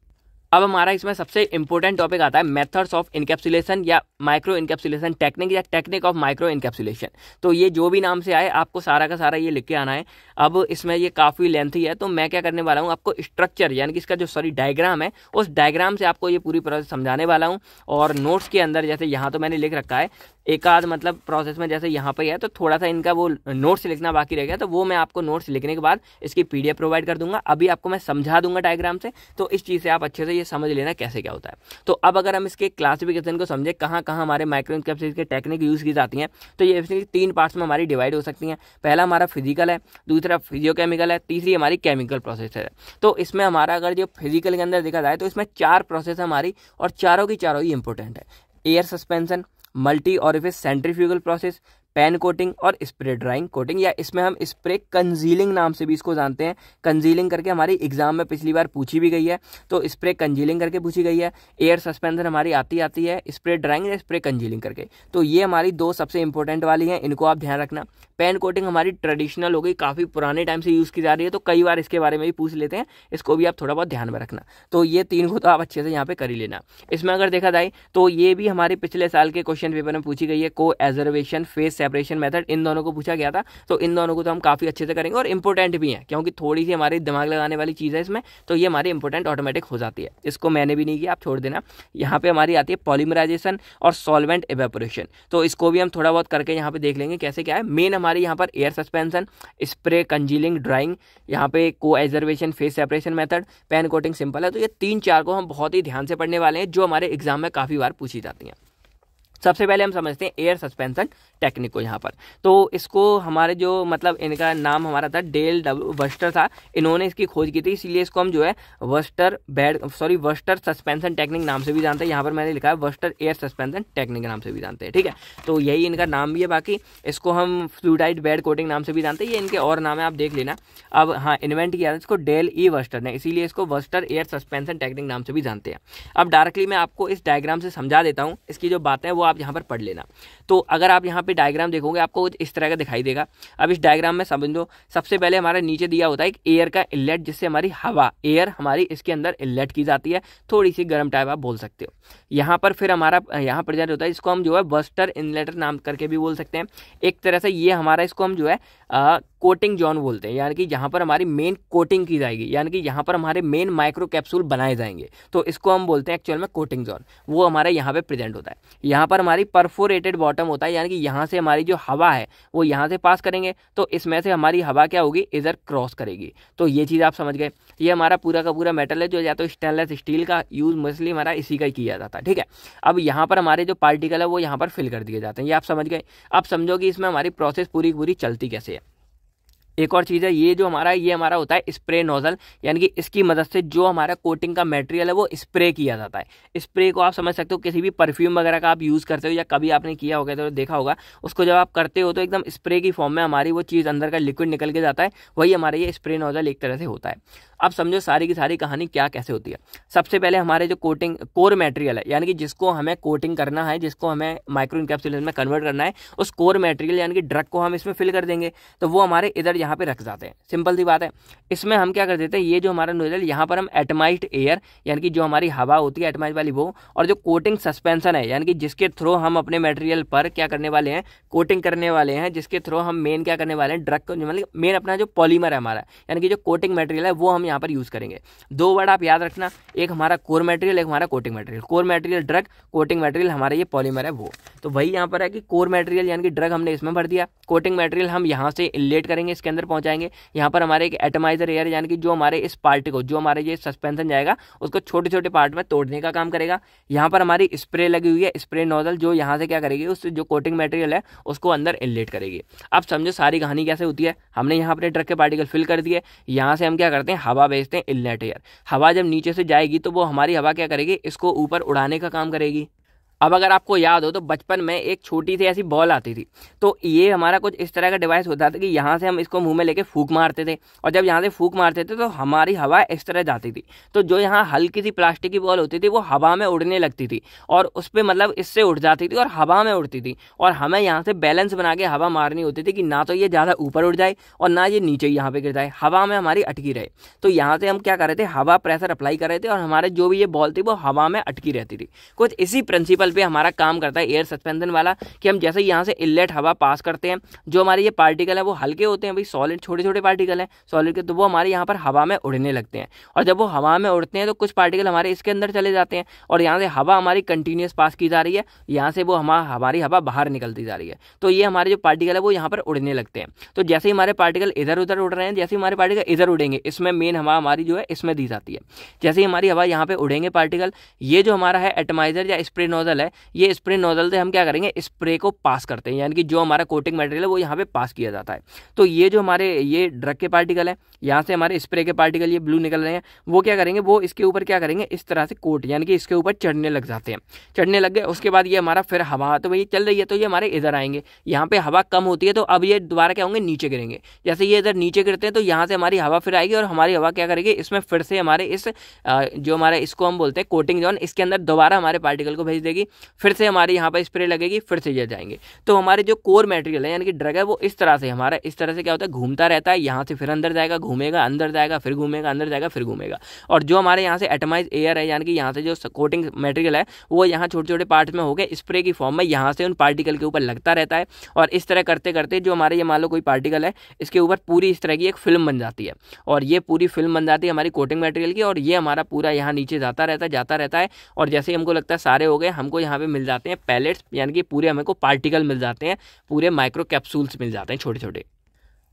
अब हमारा इसमें सबसे इंपॉर्टेंट टॉपिक आता है मेथड्स ऑफ इनकेप्सुलेशन या माइक्रो इनकेप्सुलेशन टेक्निक या टेक्निक ऑफ माइक्रो इनकेप्सुलेशन तो ये जो भी नाम से आए आपको सारा का सारा ये लिख के आना है अब इसमें ये काफ़ी लेंथी है तो मैं क्या करने वाला हूँ आपको स्ट्रक्चर यानी कि इसका जो सॉरी डायग्राम है उस डायग्राम से आपको ये पूरी प्रोसेस समझाने वाला हूँ और नोट्स के अंदर जैसे यहाँ तो मैंने लिख रखा है एक आध मतलब प्रोसेस में जैसे यहाँ पर ही है तो थोड़ा सा इनका वो नोट्स लिखना बाकी रह गया तो वो मैं आपको नोट्स लिखने के बाद इसकी पी प्रोवाइड कर दूंगा अभी आपको मैं समझा दूंगा डायग्राम से तो इस चीज़ से आप अच्छे से ये समझ लेना कैसे क्या होता है तो अब अगर हम इसके क्लासिफिकेशन को समझें कहाँ कहाँ हमारे माइक्रो इनकेप्सिस के टेक्निक यूज़ की जाती हैं तो ये इसकी तीन पार्ट्स में हमारी डिवाइड हो सकती हैं पहला हमारा फिजिकल है दूसरा फिजियोकेमिकल है तीसरी हमारी केमिकल प्रोसेस है तो इसमें हमारा अगर जो फिजिकल के अंदर देखा जाए तो इसमें चार प्रोसेस हमारी और चारों की चारों ही इंपॉर्टेंट है air suspension multi orifice centrifugal process pan coating और स्प्रे ड्राइंग कोटिंग या इसमें हम स्प्रे कंजीलिंग नाम से भी इसको जानते हैं कंजीलिंग करके हमारी एग्जाम में पिछली बार पूछी भी गई है तो स्प्रे कंजीलिंग करके पूछी गई है एयर सस्पेंशन हमारी आती आती है स्प्रे ड्राइंग या स्प्रे कंजीलिंग करके तो ये हमारी दो सबसे इंपॉर्टेंट वाली हैं इनको आप ध्यान रखना पेन कोटिंग हमारी ट्रेडिशनल हो गई काफ़ी पुराने टाइम से यूज़ की जा रही है तो कई बार इसके बारे में भी पूछ लेते हैं इसको भी आप थोड़ा बहुत ध्यान में रखना तो ये तीन को तो आप अच्छे से यहाँ पे कर ही लेना इसमें अगर देखा जाए तो ये भी हमारे पिछले साल के क्वेश्चन पेपर में पूछी गई है coacervation phase separation method इन दोनों को पूछा गया था तो इन दोनों को तो हम काफ़ी अच्छे से करेंगे और इंपॉर्टेंट भी हैं क्योंकि थोड़ी सी हमारी दिमाग लगाने वाली चीज़ है इसमें तो ये हमारी इंपॉर्टेंट ऑटोमेटिक हो जाती है इसको मैंने भी नहीं किया आप छोड़ देना यहाँ पर हमारी आती है पॉलीमराइजेशन और सॉल्वेंट एवेपोरेशन तो इसको भी हम थोड़ा बहुत करके यहाँ पे देख लेंगे कैसे क्या है मेन हमारे हमारी यहाँ पर air suspension spray congealing drying यहाँ पे coacervation phase separation method pan coating simple है तो ये तीन चार को हम बहुत ही ध्यान से पढ़ने वाले हैं जो हमारे एग्जाम में काफ़ी बार पूछी जाती हैं सबसे पहले हम समझते हैं एयर सस्पेंशन टेक्निक को यहाँ पर तो इसको हमारे जो मतलब इनका नाम हमारा था डेल वस्टर था इन्होंने इसकी खोज की थी इसीलिए इसको हम जो है Wurster bed sorry Wurster suspension technique नाम से भी जानते हैं यहाँ पर मैंने लिखा है वस्टर एयर सस्पेंशन टेक्निक नाम से भी जानते हैं ठीक है तो यही इनका नाम भी है बाकी इसको हम फ्लूडाइट बेड कोटिंग नाम से भी जानते हैं ये इनके और नाम है आप देख लेना अब हाँ इन्वेंट किया था इसको डेल ई वस्टर ने इसीलिए इसको वस्टर एयर सस्पेंशन टेक्निक नाम से भी जानते हैं अब डायरेक्टली मैं आपको इस डायग्राम से समझा देता हूँ इसकी जो बातें वो आप यहाँ पर पढ़ लेना तो अगर आप यहाँ पर डायग्राम देखोगे आपको इस तरह का दिखाई देगा अब इस डायग्राम में समझ लो सबसे पहले हमारा नीचे दिया होता है एक एयर का इलेट जिससे हमारी हवा एयर हमारी इसके अंदर इलेट की जाती है थोड़ी सी गर्म टाइप आप बोल सकते हो यहाँ पर फिर हमारा यहाँ पर जाना होता है इसको हम जो है बस्टर इनलेटर नाम करके भी बोल सकते हैं एक तरह से ये हमारा इसको हम जो है आ, कोटिंग जोन बोलते हैं यानी कि यहाँ पर हमारी मेन कोटिंग की जाएगी यानी कि यहाँ पर हमारे मेन माइक्रो कैप्सूल बनाए जाएंगे तो इसको हम बोलते हैं एक्चुअल में कोटिंग जोन वो हमारे यहाँ पे प्रेजेंट होता है यहाँ पर हमारी परफोरेटेड बॉटम होता है यानी कि यहाँ से हमारी जो हवा है वो यहाँ से पास करेंगे तो इसमें से हमारी हवा क्या होगी इधर क्रॉस करेगी तो ये चीज़ आप समझ गए ये हमारा पूरा का पूरा मेटल है जो या तो स्टेनलेस स्टील का यूज़ मोस्टली हमारा इसी का ही किया जाता है ठीक है अब यहाँ पर हमारे जो पार्टिकल है वो यहाँ पर फिल कर दिए जाते हैं ये आप समझ गए आप समझो कि इसमें हमारी प्रोसेस पूरी पूरी चलती कैसे है एक और चीज़ है ये जो हमारा ये हमारा होता है स्प्रे नोजल यानी कि इसकी मदद से जो हमारा कोटिंग का मटेरियल है वो स्प्रे किया जाता है स्प्रे को आप समझ सकते हो किसी भी परफ्यूम वगैरह का आप यूज़ करते हो या कभी आपने किया होगा तो देखा होगा उसको जब आप करते हो तो एकदम स्प्रे की फॉर्म में हमारी वो चीज़ अंदर का लिक्विड निकल के जाता है वही हमारा ये स्प्रे नोजल एक तरह से होता है अब समझो सारी की सारी कहानी क्या कैसे होती है सबसे पहले हमारे जो कोटिंग कोर मटेरियल है यानी कि जिसको हमें कोटिंग करना है जिसको हमें माइक्रो इनकेप्सुलेशन में कन्वर्ट करना है उस कोर मटेरियल यानी कि ड्रग को हम इसमें फिल कर देंगे तो वो हमारे इधर यहाँ यहाँ पे रख जाते हैं सिंपल सी बात है इसमें हम क्या कर देते हैं ये जो हमारा नोजल यहाँ पर हम एटमाइट एयर यानी कि जो हमारी हवा होती है एटमाइट वाली वो और जो कोटिंग सस्पेंसन है यानी कि जिसके थ्रू हम अपने मटेरियल पर क्या करने वाले हैं कोटिंग करने वाले हैं जिसके थ्रू हम मेन क्या करने वाले हैं ड्रग को मतलब मेन अपना जो पॉलीमर है हमारा यानी कि जो कोटिंग मटेरियल है वो हम यहाँ पर यूज़ करेंगे दो वर्ड आप याद रखना एक हमारा कोर मटेरियल एक हमारा coating material core material drug coating material हमारा ये पॉलीमर है वो तो वही यहाँ पर है कि कोर मटेरियल यानी कि ड्रग हमने इसमें भर दिया कोटिंग मटेरियल हम यहाँ से इलेट करेंगे इसके अंदर पहुंचाएंगे यहां पर हमारे एक एटमाइजर एयर यानी कि जो हमारे इस पार्ट को जो हमारे ये सस्पेंशन जाएगा उसको छोटे छोटे पार्ट में तोड़ने का काम करेगा यहां पर हमारी स्प्रे लगी हुई है स्प्रे नोजल जो यहां से क्या करेगी उस जो कोटिंग मटेरियल है उसको अंदर इनलेट करेगी अब समझो सारी कहानी कैसे होती है हमने यहां अपने ट्रक के पार्टिकल फिल कर दिए यहां से हम क्या करते हैं हवा भेजते हैं इनलेट एयर हवा जब नीचे से जाएगी तो वो हमारी हवा क्या करेगी इसको ऊपर उड़ाने का काम करेगी अब अगर आपको याद हो तो बचपन में एक छोटी सी ऐसी बॉल आती थी तो ये हमारा कुछ इस तरह का डिवाइस होता था कि यहाँ से हम इसको मुंह में लेके फूक मारते थे और जब यहाँ से फूक मारते थे तो हमारी हवा इस तरह जाती थी तो जो यहाँ हल्की सी प्लास्टिक की बॉल होती थी वो हवा में उड़ने लगती थी और उस पर मतलब इससे उठ जाती थी और हवा में उड़ती थी और हमें यहाँ से बैलेंस बना के हवा मारनी होती थी कि ना तो ये ज़्यादा ऊपर उड़ जाए और ना ये नीचे यहाँ पर गिर जाए हवा में हमारी अटकी रहे तो यहाँ से हम क्या कर रहे थे हवा प्रेशर अप्लाई कर रहे थे और हमारे जो भी ये बॉल थी वो हवा में अटकी रहती थी कुछ इसी प्रिंसिपल लेवल पे हमारा काम करता है एयर सस्पेंशन वाला कि हम जैसे यहाँ से इलेट हवा पास करते हैं जो हमारे ये पार्टिकल है वो हल्के होते हैं भाई सॉलिड छोटे छोटे पार्टिकल हैं सॉलिड के तो वो हमारे यहाँ पर हवा में उड़ने लगते हैं और जब वो हवा में उड़ते हैं तो कुछ पार्टिकल हमारे इसके अंदर चले जाते हैं और यहाँ से हवा हमारी कंटिन्यूस पास की जा रही है यहाँ से वो हमारा हमारी हवा बाहर निकलती जा रही है तो ये हमारे जो पार्टिकल है वो यहाँ पर उड़ने लगते हैं तो जैसे ही हमारे पार्टिकल इधर उधर उड़ रहे हैं जैसे हमारे पार्टिकल इधर उड़ेंगे इसमें मेन हवा हमारी जो है इसमें दी जाती है जैसे ही हमारी हवा यहाँ पर उड़ेंगे पार्टिकल ये जो हमारा है एटमाइजर या स्प्रे नोजल है ये स्प्रे नोजल से हम क्या करेंगे स्प्रे को पास करते हैं यानी कि जो हमारा कोटिंग मटेरियल है वो यहाँ पे पास किया जाता है तो ये जो हमारे ये ड्रग के पार्टिकल है यहाँ से हमारे स्प्रे के पार्टिकल ये ब्लू निकल रहे हैं वो क्या करेंगे वो इसके ऊपर क्या करेंगे इस तरह से कोट यानी कि इसके ऊपर चढ़ने लग जाते हैं चढ़ने लग गए उसके बाद ये हमारा फिर हवा तो ये चल रही है तो ये हमारे इधर आएंगे यहाँ पर हवा कम होती है तो अब ये दोबारा क्या होंगे नीचे गिरेंगे जैसे ये इधर नीचे गिरते हैं तो यहाँ से हमारी हवा फिर आएगी और हमारी हवा क्या करेगी इसमें फिर से हमारे इस जो हमारा इसको हम बोलते हैं कोटिंग जोन इसके अंदर दोबारा हमारे पार्टिकल को भेज देगी फिर से हमारे यहाँ पर स्प्रे लगेगी फिर से जल जाएंगे तो हमारे जो कोर मेटेरियल है यानी कि ड्रग है वो इस तरह से हमारा इस तरह से क्या होता है घूमता रहता है यहाँ से फिर अंदर जाएगा घूमेगा अंदर जाएगा फिर घूमेगा अंदर जाएगा फिर घूमेगा और जो हमारे यहाँ से एटमाइज एयर है यानी कि यहाँ से जो कोटिंग मटेरियल है वो यहाँ छोटे छोटे पार्ट में हो गए स्प्रे की फॉर्म में यहाँ से उन पार्टिकल के ऊपर लगता रहता है और इस तरह करते करते जो हमारे ये मान लो कोई पार्टिकल है इसके ऊपर पूरी इस तरह की एक फिल्म बन जाती है और ये पूरी फिल्म बन जाती है हमारी कोटिंग मटेरियल की और ये हमारा पूरा यहाँ नीचे जाता रहता है जाता रहता है और जैसे ही हमको लगता है सारे हो गए हम हमको यहाँ पे मिल जाते हैं पैलेट्स यानी कि पूरे हमको पार्टिकल मिल जाते हैं पूरे माइक्रो कैप्सूल्स मिल जाते हैं छोटे छोटे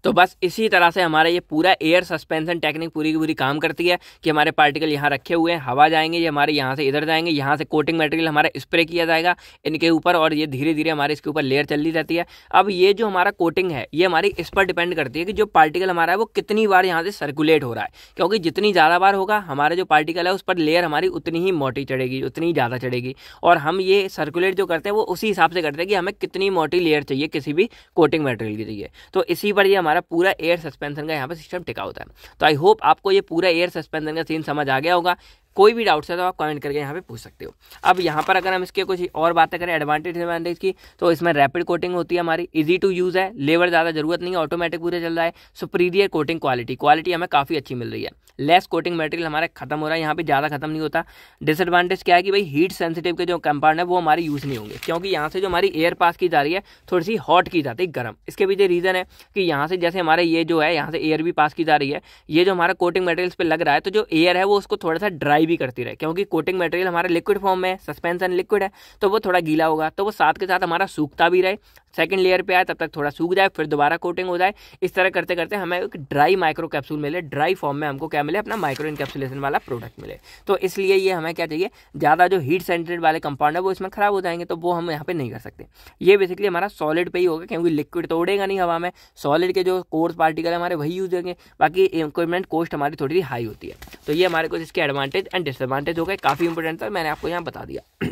तो बस इसी तरह से हमारा ये पूरा एयर सस्पेंशन टेक्निक पूरी की पूरी काम करती है कि हमारे पार्टिकल यहाँ रखे हुए हैं हवा जाएंगे ये हमारे यहाँ से इधर जाएंगे यहाँ से कोटिंग मटेरियल हमारा स्प्रे किया जाएगा इनके ऊपर और ये धीरे धीरे हमारे इसके ऊपर लेयर चली जाती है अब ये जो हमारा कोटिंग है ये हमारी इस पर डिपेंड करती है कि जो पार्टिकल हमारा है वो कितनी बार यहाँ से सर्कुलेट हो रहा है क्योंकि जितनी ज़्यादा बार होगा हमारा जो पार्टिकल है उस पर लेयर हमारी उतनी ही मोटी चढ़ेगी उतनी ही ज़्यादा चढ़ेगी और हम ये सर्कुलेट जो करते हैं वो उसी हिसाब से करते हैं कि हमें कितनी मोटी लेयर चाहिए किसी भी कोटिंग मटेरियल की चाहिए तो इसी पर ये हमारा पूरा एयर सस्पेंशन का यहाँ पर सिस्टम टिका होता है तो आई होप आपको ये पूरा एयर सस्पेंशन का सीन समझ आ गया होगा कोई भी डाउट्स है तो आप कमेंट करके यहाँ पे पूछ सकते हो अब यहाँ पर अगर हम इसके कुछ और बातें करें एडवांटेज एडवांटेज की तो इसमें रैपिड कोटिंग होती है हमारी इजी टू यूज़ है लेबर ज़्यादा जरूरत नहीं है ऑटोमेटिक पूरे चल रहा है सुप्रीरियर कोटिंग क्वालिटी क्वालिटी हमें काफ़ी अच्छी मिल रही है लेस कोटिंग मटेरियल हमारा खत्म हो रहा है यहाँ पर ज़्यादा खत्म नहीं होता डिसएडवांटेज क्या है कि भाई हीट सेंसिटिव के जो कंपाउंड है वो हमारे यूज़ नहीं होंगे क्योंकि यहाँ से जो हमारी एयर पास की जा रही है थोड़ी सी हॉट की जाती है गर्म इसके पीछे रीज़न है कि यहाँ से जैसे हमारे ये जो है यहाँ से एयर भी पास की जा रही है ये जो हमारा कोटिंग मटेरियल्स पर लग रहा है तो जो एयर है वो उसको थोड़ा सा ड्राई भी करती रहे क्योंकि कोटिंग मटेरियल हमारा लिक्विड फॉर्म में है सस्पेंसन लिक्विड है तो वो थोड़ा गीला होगा तो वो साथ के साथ हमारा सूखता भी रहे सेकेंड लेयर पर आए तब तक थोड़ा सूख जाए फिर दोबारा कोटिंग हो जाए इस तरह करते करते हमें एक ड्राई माइक्रो कैप्सूल मिले ड्राई फॉर्म में हमको क्या मिले अपना माइक्रो इनकेप्सुलेशन वाला प्रोडक्ट मिले तो इसलिए ये हमें क्या चाहिए ज़्यादा जो हीट सेंट्रेट वाले कंपाउंड है वो इसमें ख़राब हो जाएंगे तो वो हम यहाँ पे नहीं कर सकते ये बेसिकली हमारा सॉलिड पर ही होगा क्योंकि लिक्विड तो उड़ेगा नहीं हवा में सॉलिड के जो कोर्स पार्टिकल हमारे वही यूज होंगे बाकी इक्विपमेंट कॉस्ट हमारी थोड़ी सी हाई होती है तो ये हमारे कुछ इसके एडवांटेज एंड डिसएडवांटेज हो गए काफ़ी इंपॉर्टेंट था मैंने आपको यहाँ बता दिया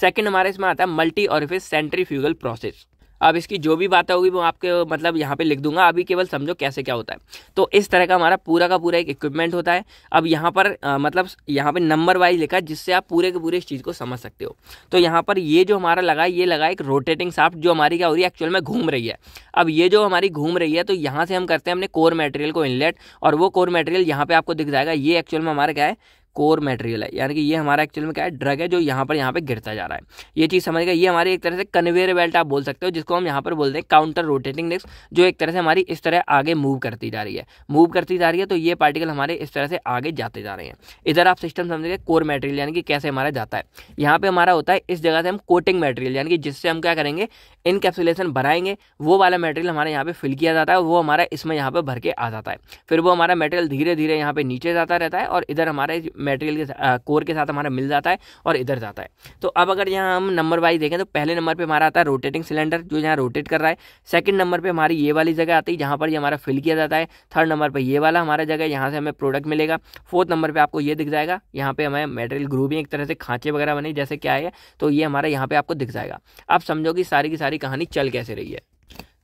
सेकेंड हमारे इसमें आता है मल्टी ऑरिफिस सेंट्रीफ्यूगल प्रोसेस अब इसकी जो भी बातें होगी मैं आपके मतलब यहाँ पे लिख दूंगा अभी केवल समझो कैसे क्या होता है तो इस तरह का हमारा पूरा का पूरा एक इक्विपमेंट होता है अब यहाँ पर आ, मतलब यहाँ पे नंबर वाइज लिखा है जिससे आप पूरे के पूरे इस चीज़ को समझ सकते हो तो यहाँ पर ये जो हमारा लगा ये लगा एक रोटेटिंग साफ्ट जो हमारी क्या हो रही है एक्चुअल में घूम रही है अब ये जो हमारी घूम रही है तो यहाँ से हम करते हैं हमने कोर मटेरियल को इनलेट और वो कोर मटेरियल यहाँ पर आपको दिख जाएगा ये एक्चुअल में हमारा क्या है कोर मटेरियल है यानी कि ये हमारा एक्चुअल में क्या है ड्रग है जो यहाँ पर यहाँ पर गिरता जा रहा है ये चीज़ समझ गए ये हमारी एक तरह से कन्वेयर बेल्ट आप बोल सकते हो जिसको हम यहाँ पर बोलते हैं काउंटर रोटेटिंग डिस्क जो एक तरह से हमारी इस तरह आगे मूव करती जा रही है मूव करती जा रही है तो ये पार्टिकल हमारे इस तरह से आगे जाते जा रहे हैं इधर आप सिस्टम समझ गए कोर मटेरियल यानी कि कैसे हमारा जाता है यहाँ पर हमारा होता है इस जगह से हम कोटिंग मटेरियल यानी कि जिससे हम क्या करेंगे इनकेप्सुलेशन बनाएंगे वो वाला मटेरियल हमारे यहाँ पे फिल किया जाता है वो हमारा इसमें यहाँ पर भर के आ जाता है फिर वो हमारा मटेरियल धीरे धीरे यहाँ पे नीचे जाता रहता है और इधर हमारे मटेरियल के कोर uh, के साथ हमारा मिल जाता है और इधर जाता है तो अब अगर यहाँ हम नंबर वाइज देखें तो पहले नंबर पर हमारा आता है रोटेटिंग सिलेंडर जो यहाँ रोटेट कर रहा है सेकेंड नंबर पर हमारी ये वाली जगह आती है जहाँ पर ये हमारा फिल किया जाता है थर्ड नंबर पर ये वाला हमारा जगह यहाँ से हमें प्रोडक्ट मिलेगा फोर्थ नंबर पर आपको ये दिख जाएगा यहाँ पर हमें मेटेरियल ग्रू भी एक तरह से खांचे वगैरह बने जैसे क्या है तो ये हमारा यहाँ पर आपको दिख जाएगा आप समझो कि सारी की सारी कहानी चल कैसे रही है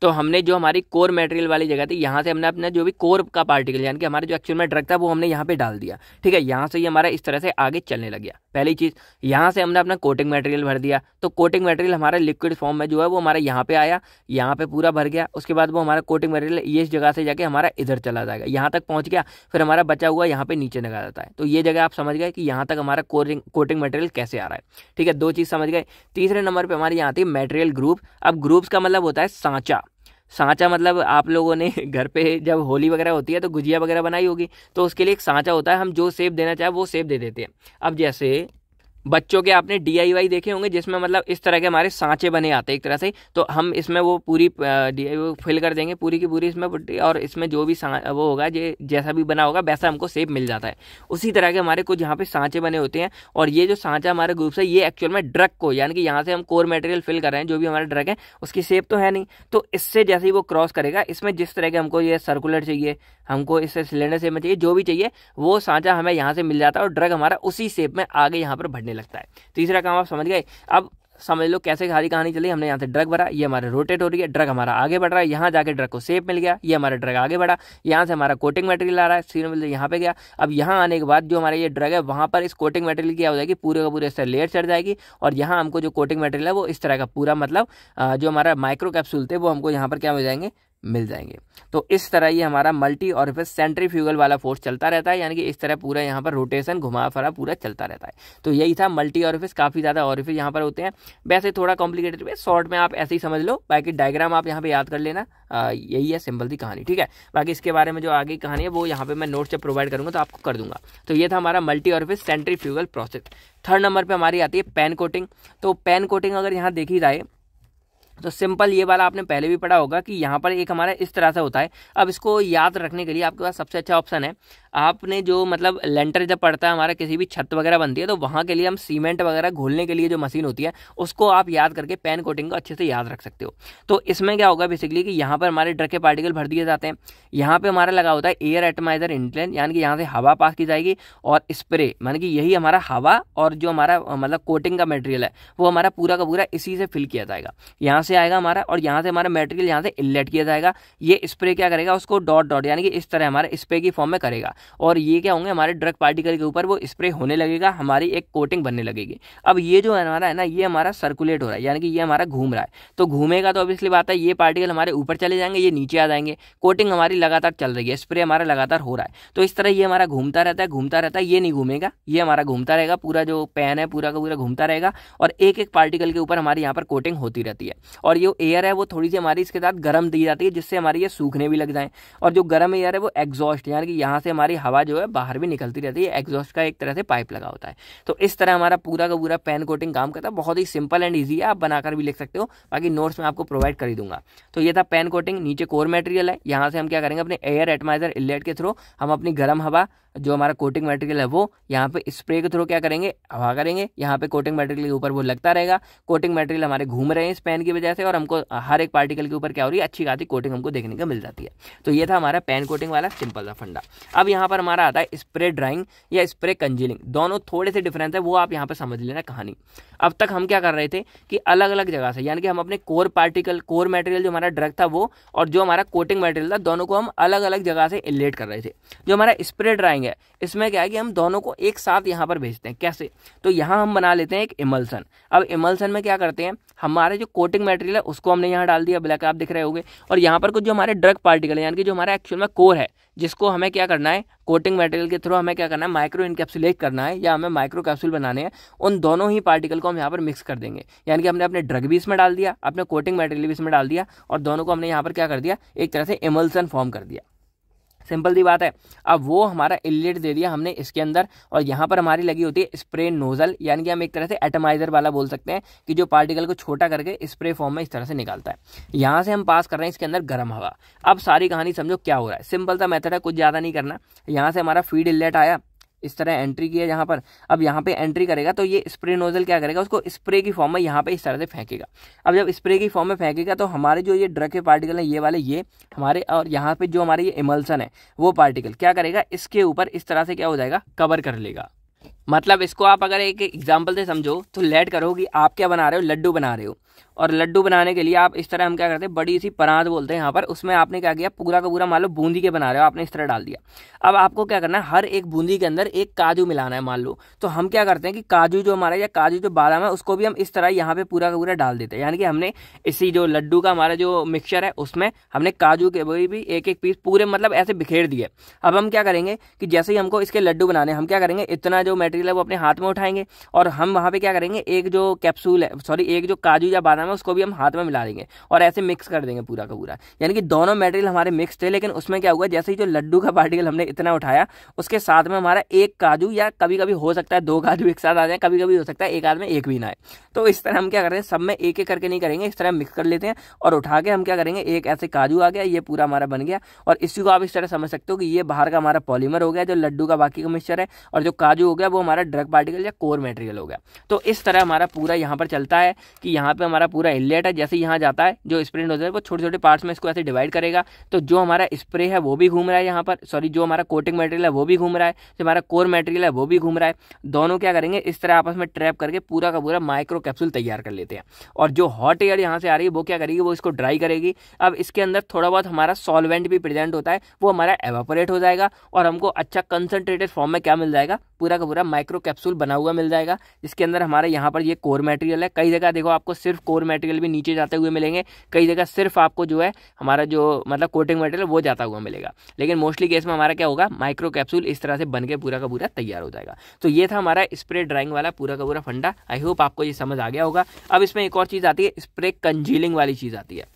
तो हमने जो हमारी कोर मटेरियल वाली जगह थी यहाँ से हमने अपना जो भी कोर का पार्टिकल यानी कि हमारा जो एक्चुअल में ड्रग था वो हमने यहाँ पे डाल दिया ठीक है यहाँ से ही हमारा इस तरह से आगे चलने लग गया पहली चीज़ यहाँ से हमने अपना कोटिंग मटेरियल भर दिया तो कोटिंग मटेरियल हमारा लिक्विड फॉर्म में जो है वो हमारा यहाँ पे आया यहाँ पे पूरा भर गया उसके बाद वो हमारा कोटिंग मटेरियल ये जगह से जाके हमारा इधर चला जाएगा यहाँ तक पहुँच गया फिर हमारा बचा हुआ यहाँ पे नीचे लगा जाता है तो ये जगह आप समझ गए कि यहाँ तक हमारा कोरिंग कोटिंग मटेरियल कैसे आ रहा है ठीक है दो चीज़ समझ गए तीसरे नंबर पर हमारे यहाँ आती है मटेरियल ग्रुप अब ग्रुप्स का मतलब होता है सांचा सांचा मतलब आप लोगों ने घर पे जब होली वगैरह होती है तो गुजिया वगैरह बनाई होगी तो उसके लिए एक सांचा होता है हम जो सेब देना चाहे वो सेब दे देते हैं अब जैसे बच्चों के आपने डी देखे होंगे जिसमें मतलब इस तरह के हमारे सांचे बने आते हैं एक तरह से तो हम इसमें वो पूरी डी फिल कर देंगे पूरी की पूरी इसमें और इसमें जो भी वो होगा जे जैसा भी बना होगा वैसा हमको सेप मिल जाता है उसी तरह के हमारे कुछ यहाँ पे सांचे बने होते हैं और ये जो सांचा हमारे ग्रुप से ये एक्चुअल में ड्रग को यानी कि यहाँ से हम कोर मटेरियल फिल कर रहे हैं जो भी हमारा ड्रग है उसकी सेप तो है नहीं तो इससे जैसे ही वो क्रॉस करेगा इसमें जिस तरह के हमको ये सर्कुलर चाहिए हमको इससे सिलेंडर सेप में चाहिए जो भी चाहिए वो सांचा हमें यहाँ से मिल जाता है और ड्रग हमारा उसी सेप में आगे यहाँ पर भरने लगता है तीसरा काम आप समझ गए अब समझ लो कैसे सारी कहानी चली हमने यहाँ से ड्रग भरा ये हमारे रोटेट हो रही है ड्रग हमारा आगे बढ़ रहा है यहाँ जाके ड्रग को सेप मिल गया ये हमारा ड्रग आगे बढ़ा यहाँ से हमारा कोटिंग मटेरियल आ रहा है सीन मिल यहाँ पे गया अब यहाँ आने के बाद जो हमारा ये ड्रग है वहाँ पर इस कोटिंग मटेरियल क्या हो जाएगी पूरे का पूरे इस तरह लेयर चढ़ जाएगी और यहाँ हमको जो कोटिंग मटेरियल है वो इस तरह का पूरा मतलब जो हमारा माइक्रो कैप्सूल थे वो हमको यहाँ पर क्या मिल जाएंगे मिल जाएंगे तो इस तरह ये हमारा मल्टी और फिर सेंट्रीफ्यूगल वाला फोर्स चलता रहता है यानी कि इस तरह पूरा यहाँ पर रोटेशन घुमा फरा पूरा चलता रहता है तो यही था मल्टी ऑरिफिस काफ़ी ज़्यादा फिर यहाँ पर होते हैं वैसे थोड़ा कॉम्प्लिकेटेड में शॉर्ट में आप ऐसे ही समझ लो बाकी डायग्राम आप यहाँ पर याद कर लेना आ, यही है सिंपल थी कहानी ठीक है बाकी इसके बारे में जो आगे कहानी है वो यहाँ पर मैं नोट्स जब प्रोवाइड करूँगा तो आपको कर दूंगा तो ये था हमारा multi centrifugal process third number पर हमारी आती है पेन कोटिंग तो पेन कोटिंग अगर यहाँ देखी जाए तो सिंपल ये वाला आपने पहले भी पढ़ा होगा कि यहाँ पर एक हमारा इस तरह से होता है अब इसको याद रखने के लिए आपके पास सबसे अच्छा ऑप्शन है आपने जो मतलब लेंटर जब पड़ता है हमारा किसी भी छत वगैरह बनती है तो वहाँ के लिए हम सीमेंट वगैरह घोलने के लिए जो मशीन होती है उसको आप याद करके पेन कोटिंग को अच्छे से याद रख सकते हो तो इसमें क्या होगा बेसिकली कि यहाँ पर हमारे ड्रग के पार्टिकल भर दिए जाते हैं यहाँ पर हमारा लगा होता है एयर एटमाइजर इंटलेंट यानी कि यहाँ से हवा पास की जाएगी और स्प्रे मानी कि यही हमारा हवा और जो हमारा मतलब कोटिंग का मटेरियल है वो हमारा पूरा का पूरा इसी से फिल किया जाएगा यहाँ से आएगा हमारा और यहाँ से हमारा मेटेरियल यहाँ से इलेट किया जाएगा ये स्प्रे क्या करेगा उसको डॉट डॉट यानी कि इस तरह हमारे स्प्रे की फॉर्म में करेगा और ये क्या होंगे हमारे ड्रग पार्टिकल के ऊपर वो स्प्रे होने लगेगा हमारी एक कोटिंग बनने लगेगी अब ये जो हमारा है ना ये हमारा सर्कुलेट हो रहा है यानी कि ये हमारा घूम रहा है तो घूमेगा तो इसलिए बात है ये पार्टिकल हमारे ऊपर चले जाएंगे ये नीचे आ जाएंगे कोटिंग हमारी लगातार चल रही है स्प्रे हमारा लगातार हो रहा है तो इस तरह ये हमारा घूमता रहता है घूमता रहता है ये नहीं घूमेगा ये हमारा घूमता रहेगा पूरा जो पैन है पूरा का पूरा घूमता रहेगा और एक एक पार्टिकल के ऊपर हमारे यहाँ पर कोटिंग होती रहती है और जो एयर है वो थोड़ी सी हमारी इसके साथ गर्म दी जाती है जिससे हमारे ये सूखने भी लग जाएँ और जो गर्म एयर है वो एग्जॉस्ट यानी कि यहाँ से हमारी हवा जो है बाहर भी निकलती रहती है एग्जॉस्ट का एक तरह से पाइप लगा होता है तो इस तरह हमारा पूरा का पूरा पेन कोटिंग काम करता है बहुत ही सिंपल एंड ईजी है आप बनाकर भी लिख सकते हो बाकी नोट्स में आपको प्रोवाइड कर ही दूंगा तो ये था पेन कोटिंग नीचे कोर मेटेरियल है यहाँ से हम क्या करेंगे अपने एयर एटमाइजर इलेट के थ्रू हम अपनी गर्म हवा जो हमारा कोटिंग मटेरियल है वो यहाँ पे स्प्रे के थ्रू क्या करेंगे हवा करेंगे यहाँ पे कोटिंग मटेरियल के ऊपर वो लगता रहेगा कोटिंग मटेरियल हमारे घूम रहे हैं इस पेन की वजह से और हमको हर एक पार्टिकल के ऊपर क्या हो रही है अच्छी खासी कोटिंग हमको देखने को मिल जाती है तो ये था हमारा पेन कोटिंग वाला सिंपल सा फंडा अब यहाँ पर हमारा आता है स्प्रे ड्राइंग या स्प्रे कंजीलिंग दोनों थोड़े से डिफरेंस है वो आप यहाँ पर समझ लेना कहानी अब तक हम क्या कर रहे थे कि अलग अलग जगह से यानी कि हम अपने कोर पार्टिकल कोर मटेरियल जो हमारा ड्रग था वो और जो हमारा कोटिंग मटेरियल था दोनों को हम अलग अलग जगह से इलेट कर रहे थे जो हमारा स्प्रे ड्राइंग है इसमें क्या है कि हम दोनों को एक साथ यहाँ पर भेजते हैं कैसे तो यहाँ हम बना लेते हैं एक इमल्सन अब इमल्सन में क्या करते हैं हमारे जो कोटिंग मटेरियल है उसको हमने यहाँ डाल दिया ब्लैक आप दिख रहे होंगे और यहाँ पर कुछ जो हमारे ड्रग पार्टिकल है यानी कि जो हमारा एक्चुअल में कोर है जिसको हमें क्या करना है कोटिंग मटेरियल के थ्रू हमें क्या करना है माइक्रो इनकेप्सुलेट करना है या हमें माइक्रो कैप्सूल बनाने हैं उन दोनों ही पार्टिकल को हम यहाँ पर मिक्स कर देंगे यानी कि हमने अपने ड्रग भी इसमें डाल दिया अपने कोटिंग मटेरियल भी इसमें डाल दिया और दोनों को हमने यहाँ पर क्या कर दिया एक तरह से इमल्सन फॉर्म कर दिया सिंपल सी बात है अब वो हमारा इलेट दे दिया हमने इसके अंदर और यहाँ पर हमारी लगी होती है स्प्रे नोजल यानी कि हम एक तरह से एटमाइजर वाला बोल सकते हैं कि जो पार्टिकल को छोटा करके स्प्रे फॉर्म में इस तरह से निकालता है यहाँ से हम पास कर रहे हैं इसके अंदर गर्म हवा अब सारी कहानी समझो क्या हो रहा है सिंपल सा मैथड है कुछ ज़्यादा नहीं करना यहाँ से हमारा फीड इलेट आया इस तरह एंट्री किया यहाँ पर अब यहाँ पे एंट्री करेगा तो ये स्प्रे नोजल क्या करेगा उसको स्प्रे की फॉर्म में यहाँ पे इस तरह से फेंकेगा अब जब स्प्रे की फॉर्म में फेंकेगा तो हमारे जो ये ड्रग के पार्टिकल हैं ये वाले ये हमारे और यहाँ पे जो हमारे ये इमल्सन है वो पार्टिकल क्या करेगा इसके ऊपर इस तरह से क्या हो जाएगा कवर कर लेगा मतलब इसको आप अगर एक एग्जाम्पल से समझो तो लेट करो कि आप क्या बना रहे हो लड्डू बना रहे हो और लड्डू बनाने के लिए आप इस तरह हम क्या करते हैं बड़ी सी परात बोलते हैं यहाँ पर उसमें आपने क्या किया पूरा का पूरा मान लो बूंदी के बना रहे हो आपने इस तरह डाल दिया अब आपको क्या करना है हर एक बूंदी के अंदर एक काजू मिलाना है मान लो तो हम क्या करते हैं कि काजू जो हमारा या काजू जो बादाम है उसको भी हम इस तरह यहाँ पर पूरा का पूरा डाल देते हैं यानी कि हमने इसी जो लड्डू का हमारा जो मिक्सचर है उसमें हमने काजू के वही भी एक एक पीस पूरे मतलब ऐसे बिखेर दिए अब हम क्या करेंगे कि जैसे ही हमको इसके लड्डू बनाने हम क्या करेंगे इतना जो मेटेरियल मटेरियल है वो अपने हाथ में उठाएंगे और हम वहाँ पे क्या करेंगे एक जो कैप्सूल है सॉरी एक जो काजू या बादाम है उसको भी हम हाथ में मिला देंगे और ऐसे मिक्स कर देंगे पूरा का पूरा यानी कि दोनों मटेरियल हमारे मिक्स थे लेकिन उसमें क्या हुआ जैसे ही जो लड्डू का पार्टिकल हमने इतना उठाया उसके साथ में हमारा एक काजू या कभी कभी हो सकता है दो काजू एक साथ आ जाए कभी कभी हो सकता है एक आदमी एक भी ना आए तो इस तरह हम क्या कर रहे हैं सब में एक एक करके नहीं करेंगे इस तरह मिक्स कर लेते हैं और उठा के हम क्या करेंगे एक ऐसे काजू आ गया ये पूरा हमारा बन गया और इसी को आप इस तरह समझ सकते हो कि ये बाहर का हमारा पॉलीमर हो गया जो लड्डू का बाकी का मिक्सचर है और जो काजू हो गया वो हमारा ड्रग पार्टिकल या कोर मेटेरियल हो गया तो इस तरह हमारा पूरा यहाँ पर चलता है कि यहाँ पर हमारा पूरा इलेट है जैसे यहाँ जाता है जो स्प्रिंट होता है वो छोटे छोटे पार्ट्स में इसको ऐसे डिवाइड करेगा तो जो हमारा स्प्रे है वो भी घूम रहा है यहाँ पर सॉरी जो हमारा कोटिंग मटेरियल है वो भी घूम रहा है जो हमारा कोर मटेरियल है वो भी घूम रहा है दोनों क्या करेंगे इस तरह आपस में ट्रैप करके पूरा का पूरा माइक्रो कैप्सूल तैयार कर लेते हैं और जो हॉट एयर यहाँ से आ रही है वो क्या करेगी वो इसको ड्राई करेगी अब इसके अंदर थोड़ा बहुत हमारा सॉल्वेंट भी प्रेजेंट होता है वो हमारा एवापोरेट हो जाएगा और हमको अच्छा कंसनट्रेटेड फॉर्म में क्या मिल जाएगा पूरा का पूरा माइक्रो कैप्सूल बना हुआ मिल जाएगा जिसके अंदर हमारे यहाँ पर ये कोर मटेरियल है कई जगह देखो आपको सिर्फ कोर मटेरियल भी नीचे जाते हुए मिलेंगे कई जगह सिर्फ आपको जो है हमारा जो मतलब कोटिंग मटेरियल वो जाता हुआ मिलेगा लेकिन मोस्टली केस में हमारा क्या होगा माइक्रो कैप्सूल इस तरह से बन के पूरा का पूरा तैयार हो जाएगा तो ये था हमारा स्प्रे ड्राइंग वाला पूरा का पूरा फंडा आई होप आपको ये समझ आ गया होगा अब इसमें एक और चीज़ आती है स्प्रे कंजीलिंग वाली चीज़ आती है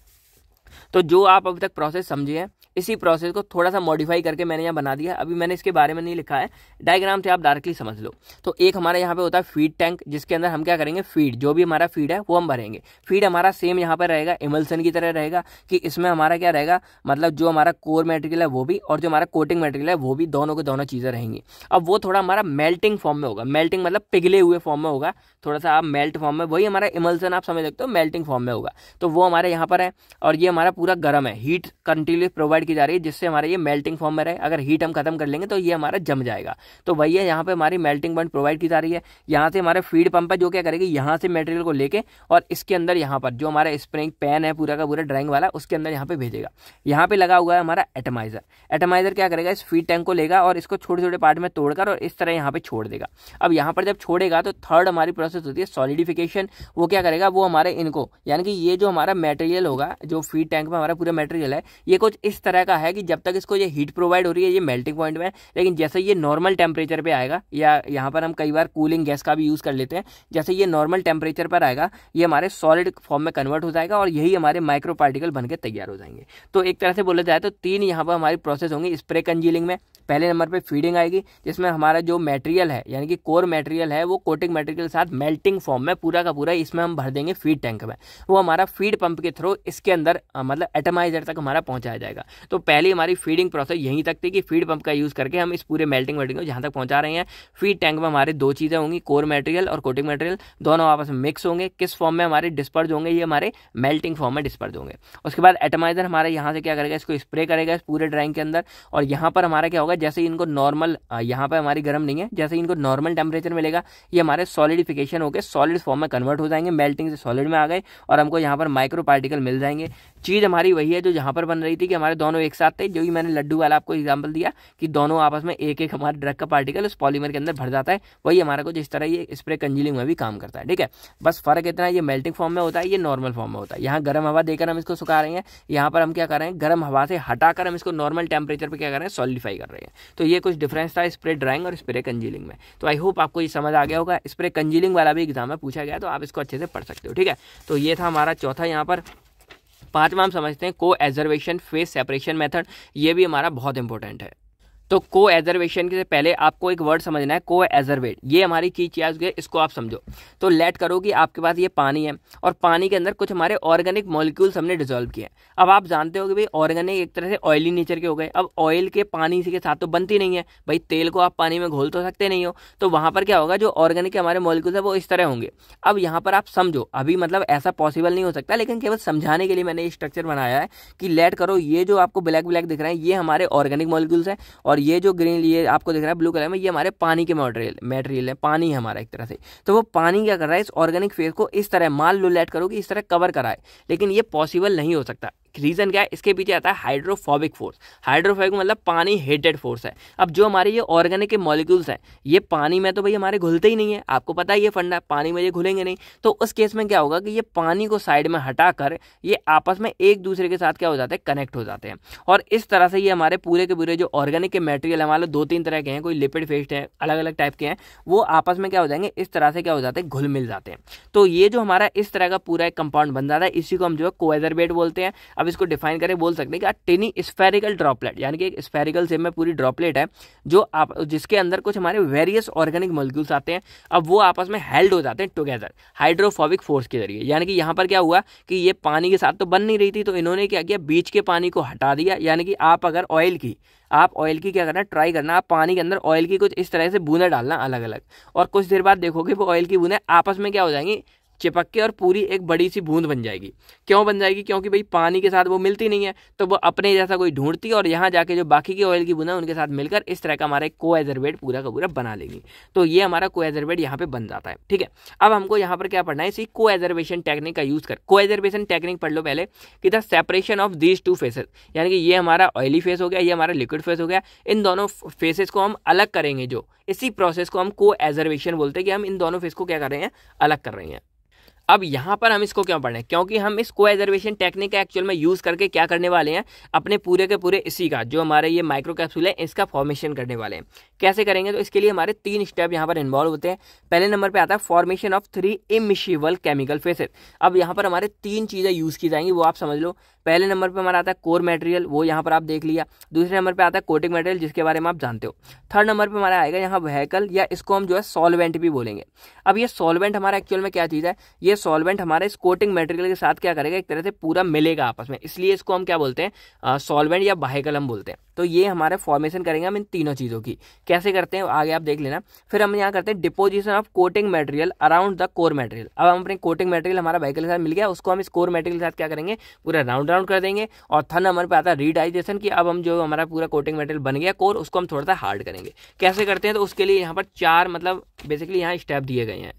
तो जो आप अभी तक प्रोसेस समझे हैं इसी प्रोसेस को थोड़ा सा मॉडिफाई करके मैंने यहाँ बना दिया अभी मैंने इसके बारे में नहीं लिखा है डायग्राम से आप डायरेक्टली समझ लो तो एक हमारे यहाँ पे होता है फीड टैंक जिसके अंदर हम क्या करेंगे फीड जो भी हमारा फीड है वो हम भरेंगे फीड हमारा सेम यहाँ पर रहेगा इमल्सन की तरह रहेगा कि इसमें हमारा क्या रहेगा मतलब जो हमारा कोर मेटेरियल है वो भी और जो हमारा कोटिंग मेटेरियल है वो भी दोनों के दोनों चीज़ें रहेंगी अब वो थोड़ा हमारा मेल्टिंग फॉर्म में होगा मेल्टिंग मतलब पिघले हुए फॉर्म में होगा थोड़ा सा आप मेल्ट फॉर्म में वही हमारा इमल्सन आप समझ सकते हो मेल्टिंग फॉर्म में होगा तो वो हमारे यहाँ पर है और ये हमारा पूरा गर्म है हीट कंटिन्यू प्रोवाइड की जा रही है जिससे हमारा ये मेल्टिंग फॉर्म में रहे अगर हीट हम खत्म कर लेंगे तो ये हमारा जम जाएगा तो वही है यहाँ पर हमारी मेल्टिंग पॉइंट प्रोवाइड की जा रही है यहाँ से हमारा फीड पंप है जो क्या करेगी यहाँ से मेटेरियल को लेकर और इसके अंदर यहाँ पर जो हमारा स्प्रिंग पैन है पूरा का पूरा ड्राइंग वाला उसके अंदर यहाँ पे भेजेगा यहाँ पे लगा हुआ है हमारा एटमाइजर एटमाइजर क्या करेगा इस फीड टैंक को लेगा और इसको छोटे छोटे पार्ट में तोड़कर और इस तरह यहाँ पे छोड़ देगा अब यहाँ पर जब छोड़ेगा तो थर्ड हमारी प्रोसेस होती है सॉलिडिफिकेशन वो क्या करेगा वो हमारे इनको यानी कि ये जो हमारा मेटेरियल होगा जो फीड टैंक पे हमारा पूरा मटेरियल है ये कुछ इस तरह का है कि जब तक इसको ये हीट प्रोवाइड हो रही है ये मेल्टिंग पॉइंट में लेकिन जैसे ये नॉर्मल टेम्परेचर पर आएगा या यहाँ पर हम कई बार कूलिंग गैस का भी यूज़ कर लेते हैं जैसे ये नॉर्मल टेम्परेचर पर आएगा ये हमारे सॉलिड फॉर्म में कन्वर्ट हो जाएगा और यही हमारे माइक्रो पार्टिकल बनकर तैयार हो जाएंगे तो एक तरह से बोला जाए तो तीन यहाँ पर हमारी प्रोसेस होंगी स्प्रे कंजीलिंग में पहले नंबर पे फीडिंग आएगी जिसमें हमारा जो मटेरियल है यानी कि कोर मटेरियल है वो कोटिंग मटेरियल के साथ मेल्टिंग फॉर्म में पूरा का पूरा इसमें हम भर देंगे फीड टैंक में वो हमारा फीड पंप के थ्रू इसके अंदर मतलब मतलब एटमाइज़र तक हमारा पहुँचाया जाएगा तो पहली हमारी फीडिंग प्रोसेस यहीं तक थी कि फीड पंप का यूज़ करके हम इस पूरे मेल्टिंग वेल्टिंग को जहाँ तक पहुँचा रहे हैं फीड टैंक में हमारे दो चीज़ें होंगी कोर मटेरियल और कोटिंग मटेरियल दोनों आपस में मिक्स होंगे किस फॉर्म में हमारे डिस्पर्ज होंगे ये हमारे मेल्टिंग फॉर्म में डिस्पर्ज होंगे उसके बाद एटमाइज़र हमारे यहाँ से क्या करेगा इसको स्प्रे करेगा इस पूरे ड्राइंग के अंदर और यहाँ पर हमारा क्या होगा जैसे इनको नॉर्मल यहाँ पर हमारी गर्म नहीं है जैसे इनको नॉर्मल टेम्परेचर मिलेगा ये हमारे सॉलिडिफिकेशन होकर सॉलिड फॉर्म में कन्वर्ट हो जाएंगे मेल्टिंग से सॉलिड में आ गए और हमको यहाँ पर माइक्रो पार्टिकल मिल जाएंगे चीज़ हमारी वही है जो जहाँ पर बन रही थी कि हमारे दोनों एक साथ थे जो भी मैंने लड्डू वाला आपको एग्जाम्पल दिया कि दोनों आपस में एक एक हमारे ड्रग का पार्टिकल उस पॉलीमर के अंदर भर जाता है वही हमारा कुछ इस तरह ये स्प्रे कंजीलिंग में भी काम करता है ठीक है बस फर्क इतना है ये मेल्टिंग फॉर्म में होता है ये नॉर्मल फॉर्म में होता है यहाँ गर्म हवा देकर हम इसको सुखा रहे हैं यहाँ पर हम क्या कर रहे हैं गर्म हवा से हटाकर हम इसको नॉर्मल टेम्परेचर पर क्या कर रहे हैं सॉलिडिफाई कर रहे हैं तो ये कुछ डिफरेंस था स्प्रे ड्राइंग और स्प्रे कंजीलिंग में तो आई होप आपको ये समझ आ गया होगा स्प्रे कंजीलिंग वाला भी एग्जाम में पूछा गया तो आप इसको अच्छे से पढ़ सकते हो ठीक है तो ये था हमारा चौथा यहाँ पर पांचवा हम समझते हैं को एजर्वेशन फेस सेपरेशन मेथड ये भी हमारा बहुत इंपॉर्टेंट है तो को एजर्वेशन से पहले आपको एक वर्ड समझना है को एजर्वेट ये हमारी की चीज है इसको आप समझो तो लेट करो कि आपके पास ये पानी है और पानी के अंदर कुछ हमारे ऑर्गेनिक मॉलिक्यूल्स हमने डिजोल्व किए हैं अब आप जानते हो कि भाई ऑर्गेनिक एक तरह से ऑयली नेचर के हो गए अब ऑयल के पानी के साथ तो बनती नहीं है भाई तेल को आप पानी में घोल तो सकते नहीं हो तो वहाँ पर क्या होगा जो ऑर्गेनिक हमारे मॉलिक्यूल्स है वो इस तरह होंगे अब यहाँ पर आप समझो अभी मतलब ऐसा पॉसिबल नहीं हो सकता लेकिन केवल समझाने के लिए मैंने ये स्ट्रक्चर बनाया है कि लेट करो ये जो आपको ब्लैक ब्लैक दिख रहे हैं ये हमारे ऑर्गेनिक मॉलिक्यूल्स हैं और ये जो ग्रीन ये आपको दिख रहा है ब्लू कलर में ये हमारे पानी के मटेरियल मटेरियल है पानी है हमारा एक तरह से तो वो पानी क्या कर रहा है इस ऑर्गेनिक फेस को इस तरह माल लुलेट करो कि इस तरह कवर कराए लेकिन ये पॉसिबल नहीं हो सकता रीज़न क्या है इसके पीछे आता है हाइड्रोफोबिक फोर्स हाइड्रोफोबिक मतलब पानी हेटेड फोर्स है अब जो हमारे ये ऑर्गेनिक के मॉलिक्यूल्स हैं ये पानी में तो भाई हमारे घुलते ही नहीं है आपको पता है ये फंडा पानी में ये घुलेंगे नहीं तो उस केस में क्या होगा कि ये पानी को साइड में हटाकर ये आपस में एक दूसरे के साथ क्या हो जाते हैं कनेक्ट हो जाते हैं और इस तरह से ये हमारे पूरे के पूरे जो ऑर्गेनिक के मेटेरियल हमारे दो तीन तरह के हैं कोई लिपिड फेस्ट है अलग अलग टाइप के हैं वो आपस में क्या हो जाएंगे इस तरह से क्या हो जाते हैं घुल मिल जाते हैं तो ये जो हमारा इस तरह का पूरा एक कंपाउंड बन जाता है इसी को हम जो है कोएजरबेट बोलते हैं अब इसको डिफाइन करें बोल सकते हैं कि टेनी स्पेरिकल ड्रॉपलेट यानी कि एक स्पेरिकल सेम में पूरी ड्रॉपलेट है जो आप जिसके अंदर कुछ हमारे वेरियस ऑर्गेनिक मोलिक्यूल्स आते हैं अब वो आपस में हेल्ड हो जाते हैं टुगेदर हाइड्रोफोबिक फोर्स के जरिए यानी कि यहाँ पर क्या हुआ कि ये पानी के साथ तो बन नहीं रही थी तो इन्होंने क्या किया बीच के पानी को हटा दिया यानी कि आप अगर ऑयल की आप ऑयल की क्या करना ट्राई करना आप पानी के अंदर ऑयल की कुछ इस तरह से बूंदें डालना अलग अलग और कुछ देर बाद देखोगे वो ऑयल की बूंदें आपस में क्या हो जाएंगी चिपक के और पूरी एक बड़ी सी बूंद बन जाएगी क्यों बन जाएगी क्योंकि भाई पानी के साथ वो मिलती नहीं है तो वो अपने जैसा कोई ढूंढती है और यहाँ जाके जो बाकी की ऑयल की बूंदा उनके साथ मिलकर इस तरह का हमारा एक कोएजरबेट पूरा का पूरा बना लेगी तो ये हमारा कोएजरबेट यहाँ पे बन जाता है ठीक है अब हमको यहाँ पर क्या पढ़ना है इसी कोएजर्वेशन टेक्निक का यूज़ कर कोएजर्वेशन टेक्निक पढ़ लो पहले कि the separation of these two phases यानी कि ये हमारा ऑयली फेस हो गया ये हमारा लिक्विड फेस हो गया इन दोनों फेसेस को हम अलग करेंगे जो इसी प्रोसेस को हम को एजर्वेशन बोलते हैं कि हम इन दोनों फेस को क्या कर रहे हैं अलग कर रहे हैं अब यहाँ पर हम इसको क्यों पढ़ें क्योंकि हम इस को एजर्वेशन टेक्निक एक्चुअल में यूज़ करके क्या करने वाले हैं अपने पूरे के पूरे इसी का जो हमारे ये माइक्रो कैप्सूल है इसका फॉर्मेशन करने वाले हैं कैसे करेंगे तो इसके लिए हमारे तीन स्टेप यहाँ पर इन्वॉल्व होते हैं पहले नंबर पर आता है formation of three immiscible chemical phases अब यहाँ पर हमारे तीन चीज़ें यूज़ की जाएंगी वो आप समझ लो पहले नंबर पर हमारा आता है कोर मटेरियल वो यहाँ पर आप देख लिया दूसरे नंबर पर आता है कोटिंग मटेरियल जिसके बारे में आप जानते हो थर्ड नंबर पर हमारा आएगा यहाँ वहकल या इसको हम जो है सॉल्वेंट भी बोलेंगे अब ये सॉल्वेंट हमारा एक्चुअल में क्या चीज़ है ये सॉल्वेंट हमारे इस कोटिंग मटेरियल के साथ क्या करेगा एक तरह से पूरा मिलेगा आपस में इसलिए इसको हम क्या बोलते हैं सॉल्वेंट या वाहकल हम बोलते हैं तो ये हमारा फॉर्मेशन करेंगे हम इन तीनों चीज़ों की कैसे करते हैं आगे आप देख लेना फिर हम यहाँ करते हैं deposition of coating material around the core material अब हम अपने कोटिंग मटेरियल हमारा व्हीकल के साथ मिल गया उसको हम इस कोर मटेरियल के साथ क्या करेंगे पूरा राउंड राउंड कर देंगे और थन हमारे पे आता है रीडाइजेशन की अब हम जो हमारा पूरा कोटिंग मटेरियल बन गया कोर उसको हम थोड़ा सा हार्ड करेंगे कैसे करते हैं तो उसके लिए यहाँ पर चार मतलब बेसिकली यहाँ स्टेप दिए गए हैं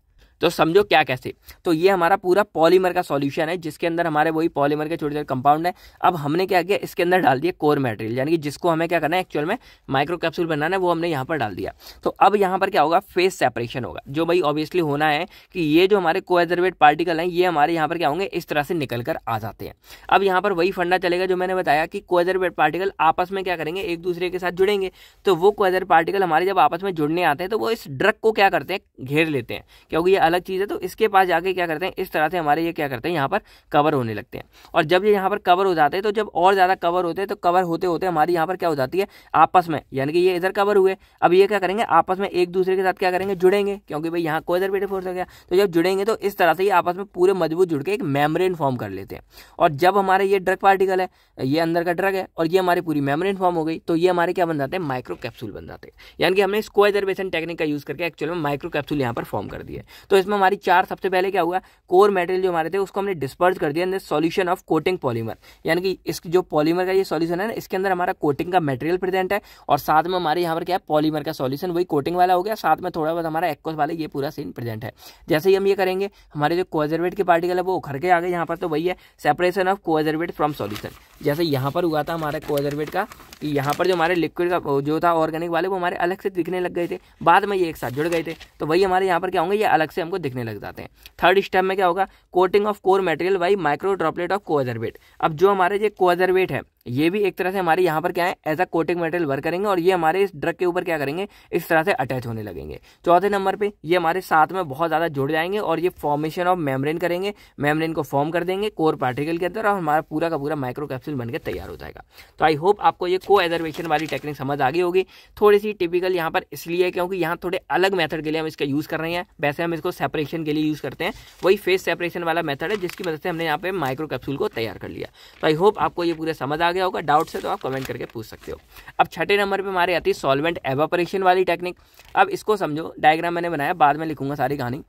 तो समझो क्या कैसे तो ये हमारा पूरा पॉलीमर का सॉल्यूशन है जिसके अंदर हमारे वही पॉलीमर के छोटे छोटे कंपाउंड है अब हमने क्या किया इसके अंदर डाल दिया कोर मटेरियल यानी कि जिसको हमें क्या करना है एक्चुअल में माइक्रो कैप्सूल बनाना है वो हमने यहाँ पर डाल दिया तो अब यहाँ पर क्या होगा फेस सेपरेशन होगा जो भाई ऑब्वियसली होना है कि ये जो हमारे कोएजर्वेट पार्टिकल हैं ये हमारे यहाँ पर क्या होंगे इस तरह से निकल कर आ जाते हैं अब यहाँ पर वही फंडा चलेगा जो मैंने बताया कि कोएजर्वेट पार्टिकल आपस में क्या करेंगे एक दूसरे के साथ जुड़ेंगे तो वो कोएजर पार्टिकल हमारे जब आपस में जुड़ने आते हैं तो वो इस ड्रग को क्या करते हैं घेर लेते हैं क्योंकि ये अलग चीज़ है तो इसके पास जाके क्या करते हैं इस तरह से हमारे ये क्या करते हैं यहाँ पर कवर होने लगते हैं और जब ये यहाँ पर कवर हो जाते हैं तो जब और ज़्यादा कवर होते हैं तो कवर होते होते हमारी यहाँ पर क्या हो जाती है आपस में यानी कि ये इधर कवर हुए अब ये क्या करेंगे आपस में एक दूसरे के साथ क्या करेंगे जुड़ेंगे क्योंकि भाई यहाँ कोई इधर बेटे फोर्स हो गया तो जब जुड़ेंगे तो इस तरह से ये आपस में पूरे मजबूत जुड़ के एक मेमरेन फॉर्म कर लेते हैं और जब हमारे ये ड्रग पार्टिकल है ये अंदर का ड्रग है और ये हमारी पूरी मेमरेन फॉर्म हो गई तो ये हमारे क्या बन जाते हैं माइक्रो कैप्सूल बन जाते हैं यानी कि हमने स्कोजर्वेशन टेक्निक का यूज़ करके एक्चुअल में माइक्रो कैप्सूल यहाँ पर फॉर्म कर दिया तो इसमें हमारी चार सबसे पहले क्या हुआ कोर मेटेरियल जो हमारे थे उसको हमने डिस्पर्स कर दिया in solution of coating polymer यानी कि इस जो पॉलीमर का ये सॉल्यूशन है ना इसके अंदर हमारा कोटिंग का मेटेरियल प्रेजेंट है और साथ में हमारे यहाँ पर क्या है पॉलीमर का सॉल्यूशन वही कोटिंग वाला हो गया साथ में थोड़ा बहुत हमारा एक्वस वाला ये पूरा सीन प्रेजेंट है जैसे ही हम ये करेंगे हमारे जो कोजरवेट के पार्टिकल है वो उखर के आ गए यहाँ पर तो वही है separation of coacervate from solution जैसे यहाँ पर हुआ था हमारे कोजरवेट का कि यहाँ पर जो हमारे लिक्विड का जो था ऑर्गेनिक वाले वो हमारे अलग से दिखने लग गए थे बाद में ये एक साथ जुड़ गए थे तो वही हमारे यहाँ पर क्या होंगे ये अलग से हमको दिखने लग जाते हैं थर्ड स्टेप में क्या होगा coating of core material by micro droplet of coacervate अब जो हमारे ये कोअजरवेट है ये भी एक तरह से हमारे यहाँ पर क्या है as a coating material work करेंगे और ये हमारे इस ड्रग के ऊपर क्या करेंगे इस तरह से अटैच होने लगेंगे चौथे नंबर पे ये हमारे साथ में बहुत ज़्यादा जुड़ जाएंगे और ये फॉर्मेशन ऑफ मेम्ब्रेन करेंगे मेम्ब्रेन को फॉर्म कर देंगे कोर पार्टिकल के अंदर और हमारा पूरा का पूरा माइक्रो कैप्सूल बनकर तैयार हो जाएगा तो आई होप आपको ये को एजर्वेशन वाली टेक्निक समझ आ गई होगी थोड़ी सी टिपिकल यहाँ पर इसलिए क्योंकि यहाँ थोड़े अलग मेथड के लिए हम इसका यूज़ कर रहे हैं वैसे हम इसको सेपरेशन के लिए यूज़ करते हैं वही फेस सेपरेशन वाला मेथड है जिसकी मदद से हमने यहाँ पर माइक्रो कैप्सूल को तैयार कर लिया तो आई होप आपको ये पूरा समझ आ गया होगा डाउट से तो आप कमेंट करके पूछ सकते हो अब छठे नंबर पे हमारे आती है सॉल्वेंट एवापरेशन वाली टेक्निक अब इसको समझो डायग्राम मैंने बनाया बाद में लिखूंगा सारी कहानी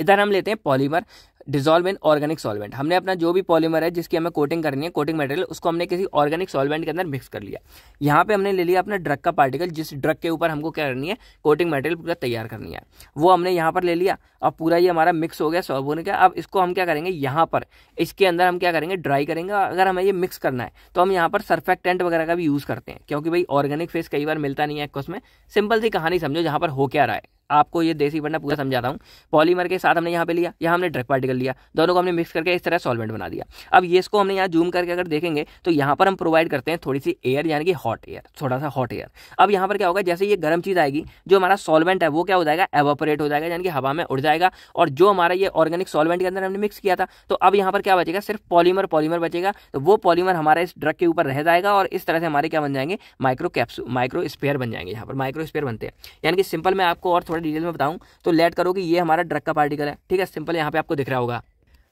इधर हम लेते हैं polymer dissolve in organic solvent हमने अपना जो भी पॉलीमर है जिसकी हमें कोटिंग करनी है कोटिंग मटेरियल उसको हमने किसी ऑर्गेनिक सॉल्वेंट के अंदर मिक्स कर लिया यहाँ पे हमने ले लिया अपना ड्रग का पार्टिकल जिस ड्रग के ऊपर हमको क्या करनी है कोटिंग मटेरियल पूरा तैयार करनी है वो हमने यहाँ पर ले लिया अब पूरा ये हमारा मिक्स हो गया सॉल्व होने का अब इसको हम क्या करेंगे यहाँ पर इसके अंदर हम क्या करेंगे ड्राई करेंगे अगर हमें ये मिक्स करना है तो हम यहाँ पर सर्फेक्टेंट वगैरह का भी यूज़ करते हैं क्योंकि भाई ऑर्गेनिक फेस कई बार मिलता नहीं है उसमें सिंपल सी कहानी समझो जहाँ पर हो क्या रहा है आपको ये देसी बनना पूरा समझाता हूँ पॉलीमर के साथ हमने यहाँ पे लिया यहाँ हमने ड्रग पार्टिकल लिया दोनों को हमने मिक्स करके इस तरह सॉल्वेंट बना दिया अब ये इसको हमने यहाँ जूम करके अगर देखेंगे तो यहाँ पर हम प्रोवाइड करते हैं थोड़ी सी एयर यानी कि हॉट एयर थोड़ा सा हॉट एयर अब यहाँ पर क्या होगा जैसे ये गर्म चीज़ आएगी जो हमारा सॉल्वेंट है वो क्या हो जाएगा एवोपरेट हो जाएगा यानी कि हवा में उड़ जाएगा और जो हमारा ये ऑर्गेनिक सॉल्वेंट के अंदर हमने मिक्स किया था तो अब यहाँ पर क्या बचेगा सिर्फ पॉलीमर पॉलीमर बचेगा तो वो पॉलीमर हमारा इस ड्रग के ऊपर रह जाएगा और इस तरह से हमारे क्या बन जाएंगे माइक्रो कैप्सूल माइक्रो स्पेयर बन जाएंगे यहाँ पर माइक्रो स्पेयर बनते हैं यानी कि सिंपल में आपको और थोड़ा थोड़ा डिटेल में बताऊँ तो लेट करो कि ये हमारा ड्रग का पार्टिकल है ठीक है सिंपल यहाँ पे आपको दिख रहा होगा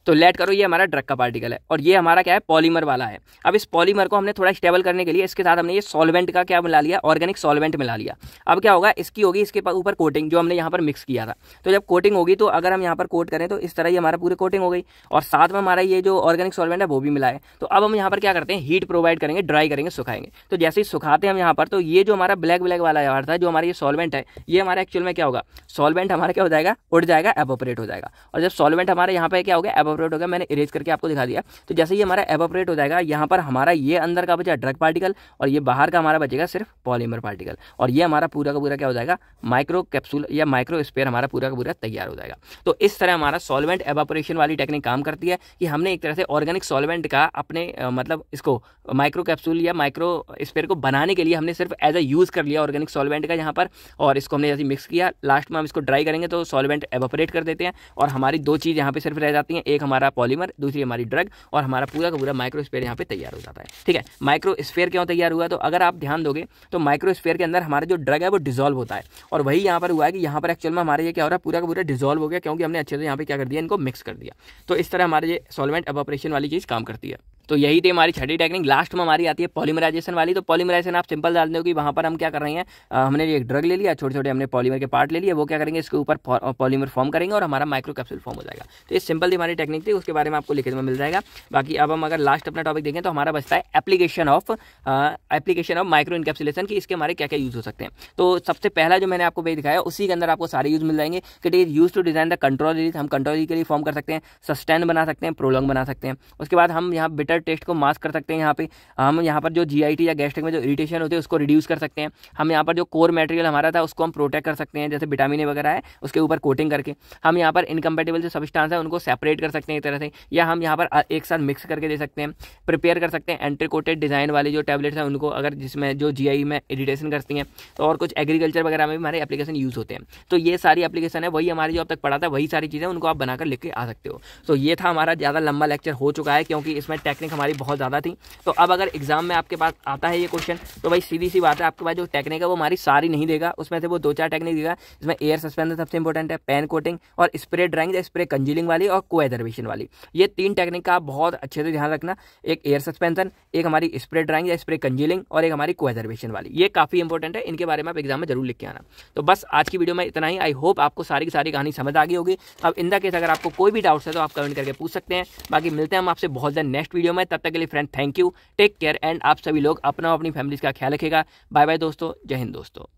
तो लेट करो ये हमारा ड्रग का पार्टिकल है और ये हमारा क्या है पॉलीमर वाला है अब इस पॉलीमर को हमने थोड़ा स्टेबल करने के लिए इसके साथ हमने ये सॉल्वेंट का क्या मिला लिया ऑर्गेनिक सॉल्वेंट मिला लिया अब क्या होगा इसकी होगी इसके ऊपर कोटिंग जो हमने यहाँ पर मिक्स किया था तो जब कोटिंग होगी तो अगर हम यहाँ पर कोट करें तो इस तरह ये हमारा पूरी कोटिंग हो गई और साथ में हमारा ये जो ऑर्गेनिक सॉल्वेंट है वो भी मिला है तो अब हम यहाँ पर क्या करते हैं हीट प्रोवाइड करेंगे ड्राई करेंगे सुखाएंगे तो जैसे ही सुखाते हैं हम यहाँ पर तो ये जो हमारा ब्लैक ब्लैक वाला यार था जो हमारा ये सॉल्वेंट है ये हमारा एक्चुअल में क्या होगा सॉल्वेंट हमारा क्या हो जाएगा उड़ जाएगा एवोपरेट हो जाएगा और जब सॉल्वेंट हमारे यहाँ पर क्या होगा एवोपरेट हो गया मैंने इरेज करके आपको दिखा दिया तो जैसे ही हमारा एवोपरेट हो जाएगा यहाँ पर हमारा ये अंदर का बचा ड्रग पार्टिकल और ये बाहर का हमारा बचेगा सिर्फ पॉलीमर पार्टिकल और ये हमारा पूरा का पूरा क्या हो जाएगा माइक्रो कैप्सूल या माइक्रो स्पेयर हमारा पूरा का पूरा तैयार हो जाएगा तो इस तरह हमारा सॉल्वेंट एवोपरेशन वाली टेक्निक काम करती है कि हमने एक तरह से ऑर्गेनिक सॉल्वेंट का अपने मतलब इसको माइक्रो कैप्सूल या माइक्रो स्पेयर को बनाने के लिए हमने सिर्फ एज अ यूज़ कर लिया ऑर्गेनिक सॉल्वेंट का यहाँ पर और इसको हमने जैसे मिक्स किया लास्ट में हम इसको ड्राई करेंगे तो सॉल्वेंट एवोपरेट कर देते हैं और हमारी दो चीज़ यहाँ पर सिर्फ रह जाती हैं एक हमारा पॉलीमर दूसरी हमारी ड्रग और हमारा पूरा का पूरा माइक्रोस्फेयर यहाँ पे तैयार हो जाता है ठीक है माइक्रोस्फेयर क्यों तैयार हुआ तो अगर आप ध्यान दोगे तो माइक्रोस्फेयर के अंदर हमारा जो ड्रग है वो डिजोल्व होता है और वही यहाँ पर हुआ है कि यहाँ पर एक्चुअल में हमारे ये क्या हो रहा है पूरा का पूरा डिजोल्व हो गया क्योंकि हमने अच्छे से यहाँ पे क्या कर दिया इनको मिक्स कर दिया तो इस तरह हमारे ये सॉलमेंट अपरेशन वाली चीज़ काम करती है तो यही थी हमारी छठी टेक्निक लास्ट में हमारी आती है पॉलीमराइजेशन वाली तो पॉलीमराइजेशन आप सिंपल डाल कि वहाँ पर हम क्या कर रहे हैं हमने एक ड्रग ले लिया छोटे छोटे हमने पॉलीमर के पार्ट ले लिए वो क्या करेंगे इसके ऊपर पॉलीमर फॉर्म करेंगे और हमारा माइक्रो कैप्सूल फॉर्म हो जाएगा तो ये सिंपल थी हमारी टेक्निक थी उसके बारे में आपको लिखित में मिल जाएगा बाकी अब हम अगर लास्ट अपना टॉपिक देखें तो हमारा बचता है application of application of micro encapsulation की इसके हमारे क्या क्या यूज़ हो सकते हैं तो सबसे पहला जो मैंने आपको वे दिखाया उसी के अंदर आपको सारे यूज़ मिल जाएंगे कि it is use to design the control हम कंट्रोल के लिए फॉर्म कर सकते हैं सस्टेन बना सकते हैं प्रोलॉन्ग बना सकते हैं उसके बाद हम यहाँ बिटर बेटर टेस्ट को मास्क कर सकते हैं यहाँ पे हम यहाँ पर जो जीआईटी या गैस्ट्रिक में जो इरिटेशन होती है उसको रिड्यूस कर सकते हैं हम यहाँ पर जो कोर मटेरियल हमारा था उसको हम प्रोटेक्ट कर सकते हैं जैसे विटामिन वगैरह है उसके ऊपर कोटिंग करके हम यहाँ पर इनकम्पेटेबल जो सबस्टांस है उनको सेपरेट कर सकते हैं एक तरह से या हम यहाँ पर एक साथ मिक्स करके दे सकते हैं प्रिपेयर कर सकते हैं एंट्रीकोटेड डिज़ाइन वाले जो टैबलेट्स हैं उनको अगर जिसमें जो जी में इरिटेशन करती हैं तो और कुछ एग्रीकल्चर वगैरह में भी हमारे एप्लीकेशन यूज़ होते हैं तो ये सारी एप्लीकेशन है वही हमारी जो अब तक पढ़ा था वही सारी चीज़ें उनको आप बनाकर लेके आ सकते हो तो ये था हमारा ज़्यादा लंबा लेक्चर हो चुका है क्योंकि इसमें टेक्निक टेक्निक हमारी बहुत ज़्यादा थी तो अब अगर एग्जाम में आपके पास आता है ये क्वेश्चन तो भाई सीधी सी बात है आपके पास जो टेक्निक है वो हमारी सारी नहीं देगा उसमें से वो दो चार टेक्निक देगा जिसमें एयर सस्पेंडर सबसे इंपॉर्टेंट है पेन कोटिंग और स्प्रे ड्राइंग स्प्रे कंजीलिंग वाली और को एजर्वेशन वाली ये तीन टेक्निक का बहुत अच्छे से ध्यान रखना एक एयर सस्पेंसन एक हमारी स्प्रे ड्राइंग या स्प्रे कंजीलिंग और एक हमारी को एजर्वेशन वाली ये काफ़ी इंपॉर्टेंट है इनके बारे में आप एग्जाम में जरूर लिख के आना तो बस आज की वीडियो में इतना ही आई होप आपको सारी की सारी कहानी समझ आ गई होगी अब इन द केस अगर आपको कोई भी डाउट्स है तो आप कमेंट करके पूछ सकते हैं बाकी मिलते हैं हम आपसे बहुत जल्द नेक्स्ट वीडियो वीडियो में तब तक के लिए friend thank you take care and आप सभी लोग अपना अपनी फैमिलीज का ख्याल रखेगा बाय बाय दोस्तों जय हिंद दोस्तों